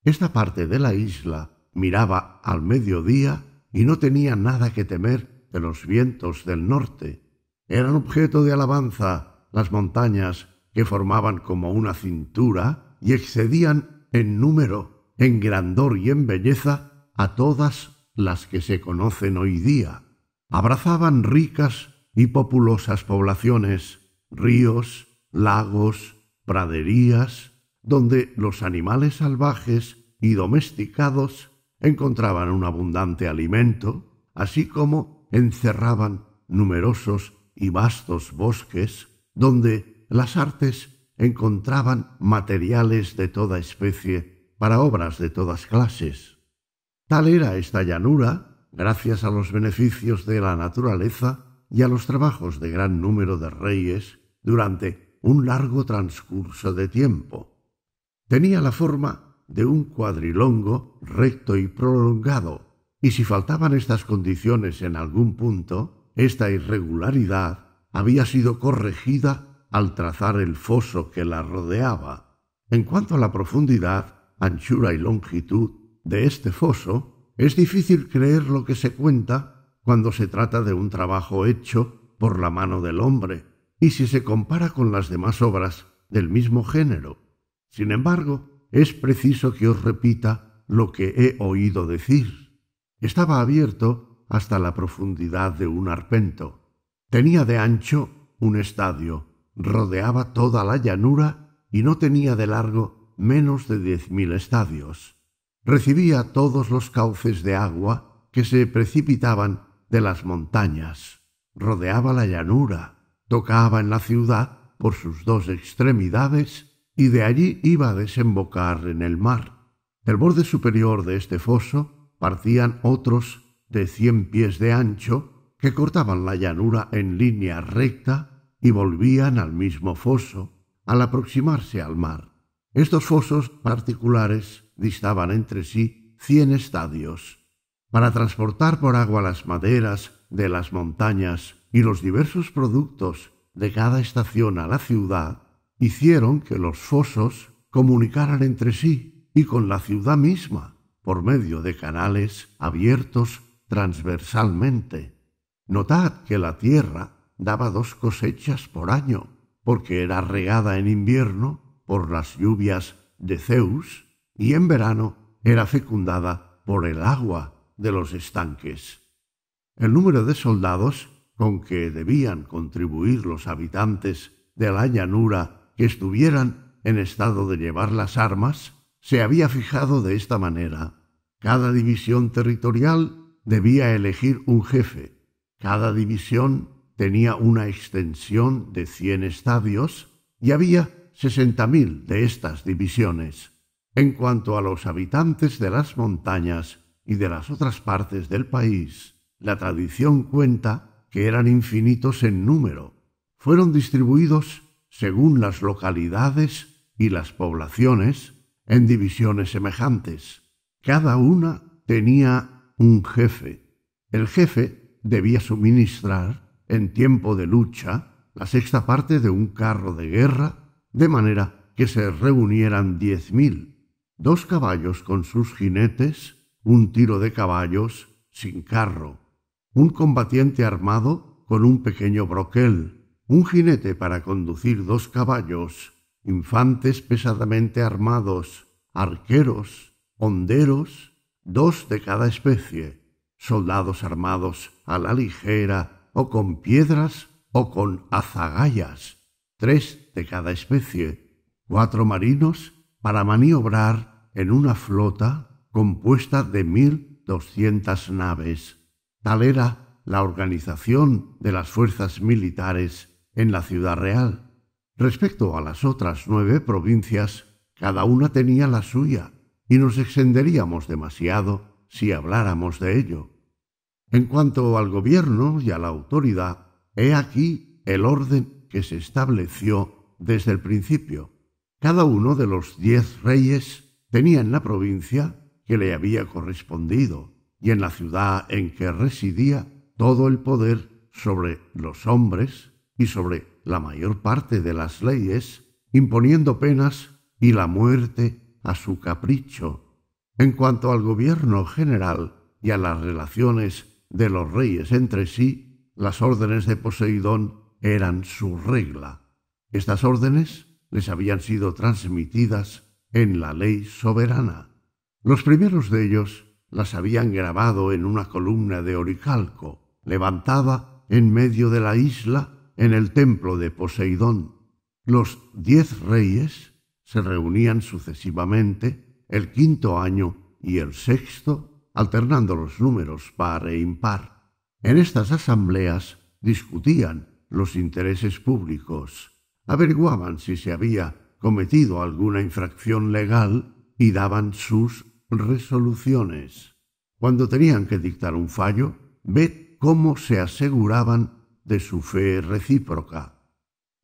Speaker 1: Esta parte de la isla miraba al mediodía y no tenía nada que temer de los vientos del norte. Eran objeto de alabanza las montañas que formaban como una cintura y excedían en número, en grandor y en belleza a todas las que se conocen hoy día. Abrazaban ricas y populosas poblaciones, ríos, lagos, praderías, donde los animales salvajes y domesticados encontraban un abundante alimento, así como encerraban numerosos y vastos bosques, donde las artes encontraban materiales de toda especie para obras de todas clases. Tal era esta llanura, gracias a los beneficios de la naturaleza y a los trabajos de gran número de reyes durante un largo transcurso de tiempo. Tenía la forma de un cuadrilongo recto y prolongado, y si faltaban estas condiciones en algún punto, esta irregularidad había sido corregida al trazar el foso que la rodeaba. En cuanto a la profundidad, anchura y longitud de este foso, es difícil creer lo que se cuenta cuando se trata de un trabajo hecho por la mano del hombre, y si se compara con las demás obras del mismo género. Sin embargo, es preciso que os repita lo que he oído decir. Estaba abierto hasta la profundidad de un arpento. Tenía de ancho un estadio rodeaba toda la llanura y no tenía de largo menos de diez mil estadios. Recibía todos los cauces de agua que se precipitaban de las montañas, rodeaba la llanura, tocaba en la ciudad por sus dos extremidades y de allí iba a desembocar en el mar. Del borde superior de este foso partían otros de cien pies de ancho que cortaban la llanura en línea recta y volvían al mismo foso al aproximarse al mar. Estos fosos particulares distaban entre sí cien estadios. Para transportar por agua las maderas de las montañas y los diversos productos de cada estación a la ciudad, hicieron que los fosos comunicaran entre sí y con la ciudad misma por medio de canales abiertos transversalmente. Notad que la tierra daba dos cosechas por año, porque era regada en invierno por las lluvias de Zeus y en verano era fecundada por el agua de los estanques. El número de soldados con que debían contribuir los habitantes de la llanura que estuvieran en estado de llevar las armas se había fijado de esta manera. Cada división territorial debía elegir un jefe, cada división tenía una extensión de 100 estadios y había 60.000 de estas divisiones. En cuanto a los habitantes de las montañas y de las otras partes del país, la tradición cuenta que eran infinitos en número. Fueron distribuidos según las localidades y las poblaciones en divisiones semejantes. Cada una tenía un jefe. El jefe debía suministrar en tiempo de lucha la sexta parte de un carro de guerra, de manera que se reunieran diez mil, dos caballos con sus jinetes, un tiro de caballos sin carro, un combatiente armado con un pequeño broquel, un jinete para conducir dos caballos, infantes pesadamente armados, arqueros, honderos, dos de cada especie, soldados armados a la ligera o con piedras o con azagayas tres de cada especie, cuatro marinos para maniobrar en una flota compuesta de mil doscientas naves. Tal era la organización de las fuerzas militares en la ciudad real. Respecto a las otras nueve provincias, cada una tenía la suya, y nos extenderíamos demasiado si habláramos de ello. En cuanto al gobierno y a la autoridad, he aquí el orden que se estableció desde el principio. Cada uno de los diez reyes tenía en la provincia que le había correspondido y en la ciudad en que residía todo el poder sobre los hombres y sobre la mayor parte de las leyes, imponiendo penas y la muerte a su capricho. En cuanto al gobierno general y a las relaciones de los reyes entre sí, las órdenes de Poseidón eran su regla. Estas órdenes les habían sido transmitidas en la ley soberana. Los primeros de ellos las habían grabado en una columna de oricalco, levantada en medio de la isla en el templo de Poseidón. Los diez reyes se reunían sucesivamente el quinto año y el sexto alternando los números par e impar. En estas asambleas discutían los intereses públicos, averiguaban si se había cometido alguna infracción legal y daban sus resoluciones. Cuando tenían que dictar un fallo, ve cómo se aseguraban de su fe recíproca.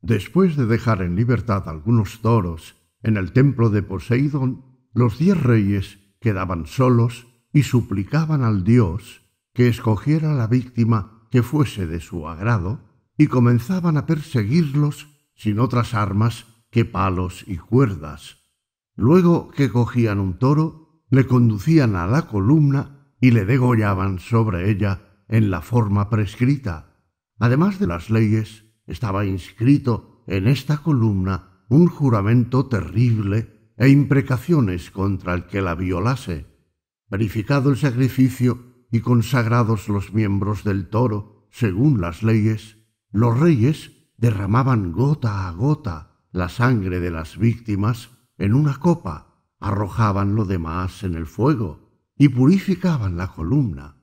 Speaker 1: Después de dejar en libertad algunos toros en el templo de Poseidón, los diez reyes quedaban solos y suplicaban al Dios que escogiera la víctima que fuese de su agrado, y comenzaban a perseguirlos sin otras armas que palos y cuerdas. Luego que cogían un toro, le conducían a la columna y le degollaban sobre ella en la forma prescrita. Además de las leyes, estaba inscrito en esta columna un juramento terrible e imprecaciones contra el que la violase verificado el sacrificio y consagrados los miembros del toro, según las leyes, los reyes derramaban gota a gota la sangre de las víctimas en una copa, arrojaban lo demás en el fuego y purificaban la columna,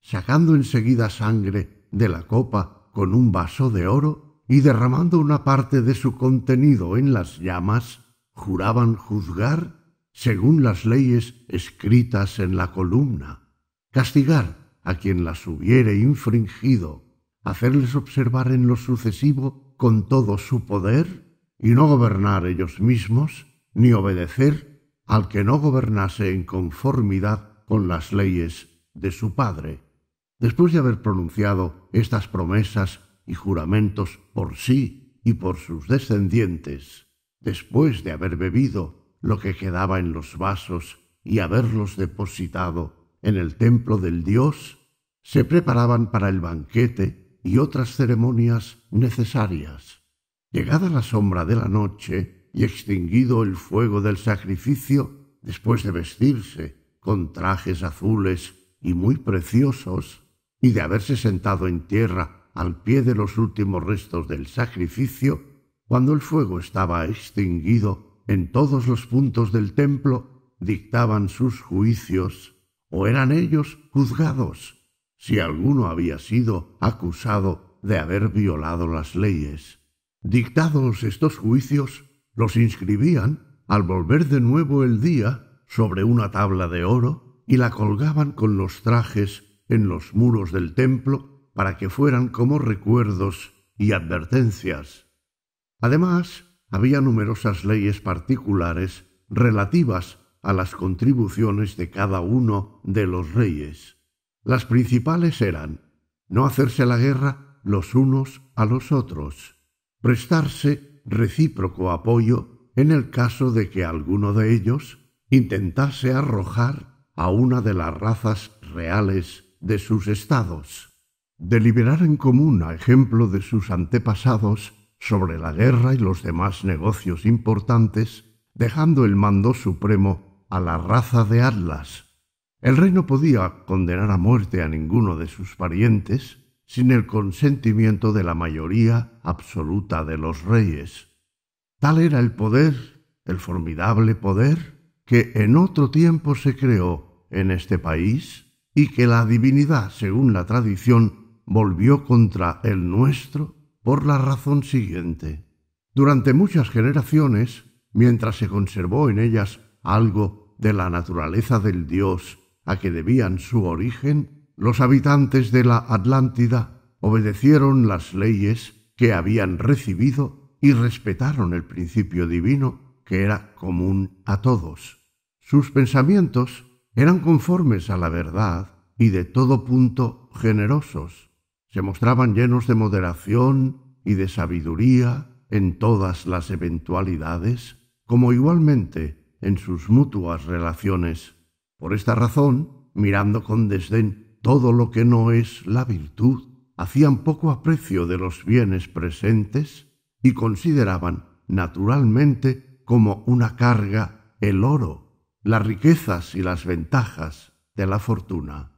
Speaker 1: sacando enseguida sangre de la copa con un vaso de oro y derramando una parte de su contenido en las llamas, juraban juzgar según las leyes escritas en la columna, castigar a quien las hubiere infringido, hacerles observar en lo sucesivo con todo su poder, y no gobernar ellos mismos, ni obedecer al que no gobernase en conformidad con las leyes de su padre. Después de haber pronunciado estas promesas y juramentos por sí y por sus descendientes, después de haber bebido lo que quedaba en los vasos y haberlos depositado en el templo del Dios, se preparaban para el banquete y otras ceremonias necesarias. Llegada la sombra de la noche y extinguido el fuego del sacrificio, después de vestirse con trajes azules y muy preciosos, y de haberse sentado en tierra al pie de los últimos restos del sacrificio, cuando el fuego estaba extinguido en todos los puntos del templo dictaban sus juicios, o eran ellos juzgados, si alguno había sido acusado de haber violado las leyes. Dictados estos juicios, los inscribían al volver de nuevo el día sobre una tabla de oro y la colgaban con los trajes en los muros del templo para que fueran como recuerdos y advertencias. Además, había numerosas leyes particulares relativas a las contribuciones de cada uno de los reyes. Las principales eran no hacerse la guerra los unos a los otros, prestarse recíproco apoyo en el caso de que alguno de ellos intentase arrojar a una de las razas reales de sus estados, deliberar en común a ejemplo de sus antepasados sobre la guerra y los demás negocios importantes, dejando el mando supremo a la raza de Atlas. El rey no podía condenar a muerte a ninguno de sus parientes sin el consentimiento de la mayoría absoluta de los reyes. Tal era el poder, el formidable poder, que en otro tiempo se creó en este país y que la divinidad, según la tradición, volvió contra el nuestro por la razón siguiente. Durante muchas generaciones, mientras se conservó en ellas algo de la naturaleza del dios a que debían su origen, los habitantes de la Atlántida obedecieron las leyes que habían recibido y respetaron el principio divino que era común a todos. Sus pensamientos eran conformes a la verdad y de todo punto generosos se mostraban llenos de moderación y de sabiduría en todas las eventualidades, como igualmente en sus mutuas relaciones. Por esta razón, mirando con desdén todo lo que no es la virtud, hacían poco aprecio de los bienes presentes y consideraban naturalmente como una carga el oro, las riquezas y las ventajas de la fortuna.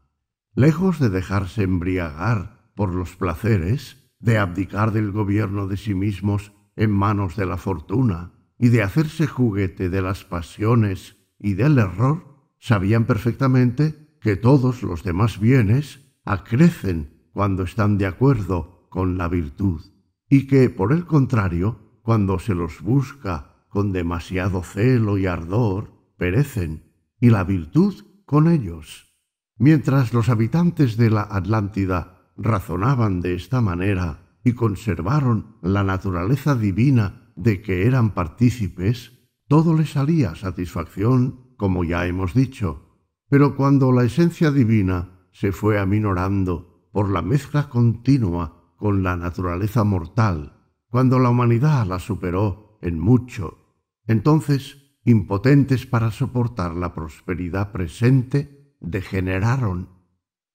Speaker 1: Lejos de dejarse embriagar por los placeres, de abdicar del gobierno de sí mismos en manos de la fortuna y de hacerse juguete de las pasiones y del error, sabían perfectamente que todos los demás bienes acrecen cuando están de acuerdo con la virtud y que, por el contrario, cuando se los busca con demasiado celo y ardor, perecen, y la virtud con ellos. Mientras los habitantes de la Atlántida razonaban de esta manera y conservaron la naturaleza divina de que eran partícipes, todo les salía satisfacción, como ya hemos dicho. Pero cuando la esencia divina se fue aminorando por la mezcla continua con la naturaleza mortal, cuando la humanidad la superó en mucho, entonces, impotentes para soportar la prosperidad presente, degeneraron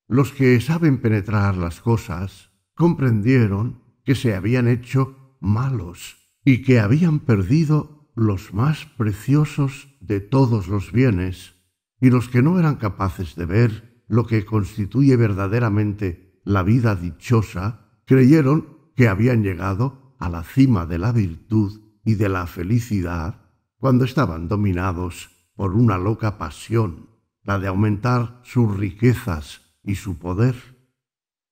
Speaker 1: los que saben penetrar las cosas comprendieron que se habían hecho malos y que habían perdido los más preciosos de todos los bienes, y los que no eran capaces de ver lo que constituye verdaderamente la vida dichosa, creyeron que habían llegado a la cima de la virtud y de la felicidad cuando estaban dominados por una loca pasión, la de aumentar sus riquezas y su poder.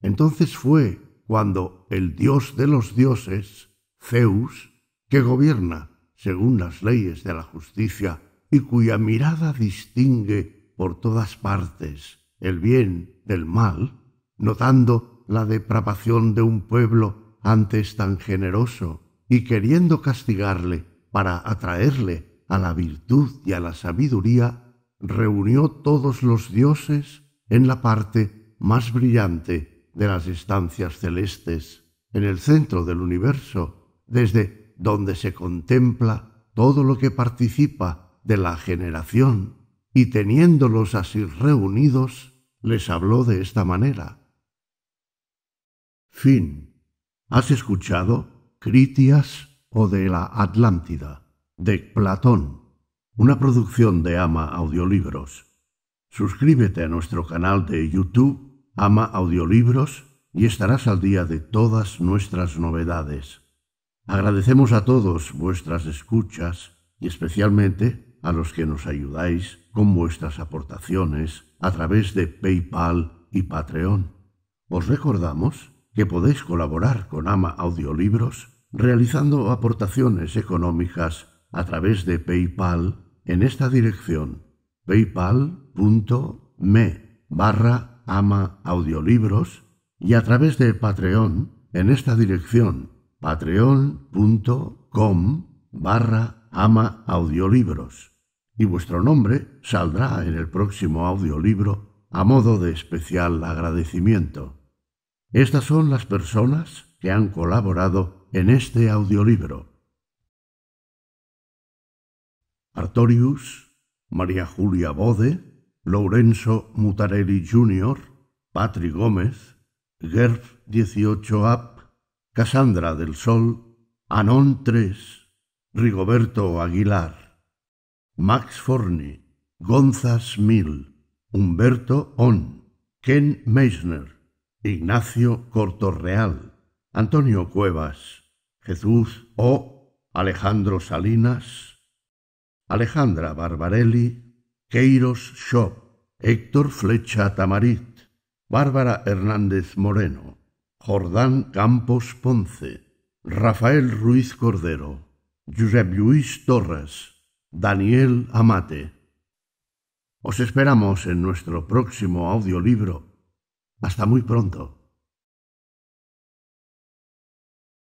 Speaker 1: Entonces fue cuando el dios de los dioses, Zeus, que gobierna según las leyes de la justicia y cuya mirada distingue por todas partes el bien del mal, notando la depravación de un pueblo antes tan generoso y queriendo castigarle para atraerle a la virtud y a la sabiduría, reunió todos los dioses en la parte más brillante de las estancias celestes, en el centro del universo, desde donde se contempla todo lo que participa de la generación, y teniéndolos así reunidos, les habló de esta manera. Fin. ¿Has escuchado Critias o de la Atlántida? de Platón, una producción de Ama Audiolibros. Suscríbete a nuestro canal de YouTube, Ama Audiolibros, y estarás al día de todas nuestras novedades. Agradecemos a todos vuestras escuchas y especialmente a los que nos ayudáis con vuestras aportaciones a través de PayPal y Patreon. Os recordamos que podéis colaborar con Ama Audiolibros realizando aportaciones económicas a través de PayPal en esta dirección paypal.me barra ama audiolibros y a través de Patreon en esta dirección patreon.com barra ama audiolibros y vuestro nombre saldrá en el próximo audiolibro a modo de especial agradecimiento. Estas son las personas que han colaborado en este audiolibro. Artorius María Julia Bode, Lorenzo Mutarelli Jr., Patri Gómez, Gerf 18AP, Casandra del Sol, Anón 3, Rigoberto Aguilar, Max Forni, Gonzas Mil, Humberto On, Ken Meisner, Ignacio Cortorreal, Antonio Cuevas, Jesús O, Alejandro Salinas, Alejandra Barbarelli, Queiros Shop, Héctor Flecha Tamarit, Bárbara Hernández Moreno, Jordán Campos Ponce, Rafael Ruiz Cordero, Josep Luis Torres, Daniel Amate. Os esperamos en nuestro próximo audiolibro. Hasta muy pronto.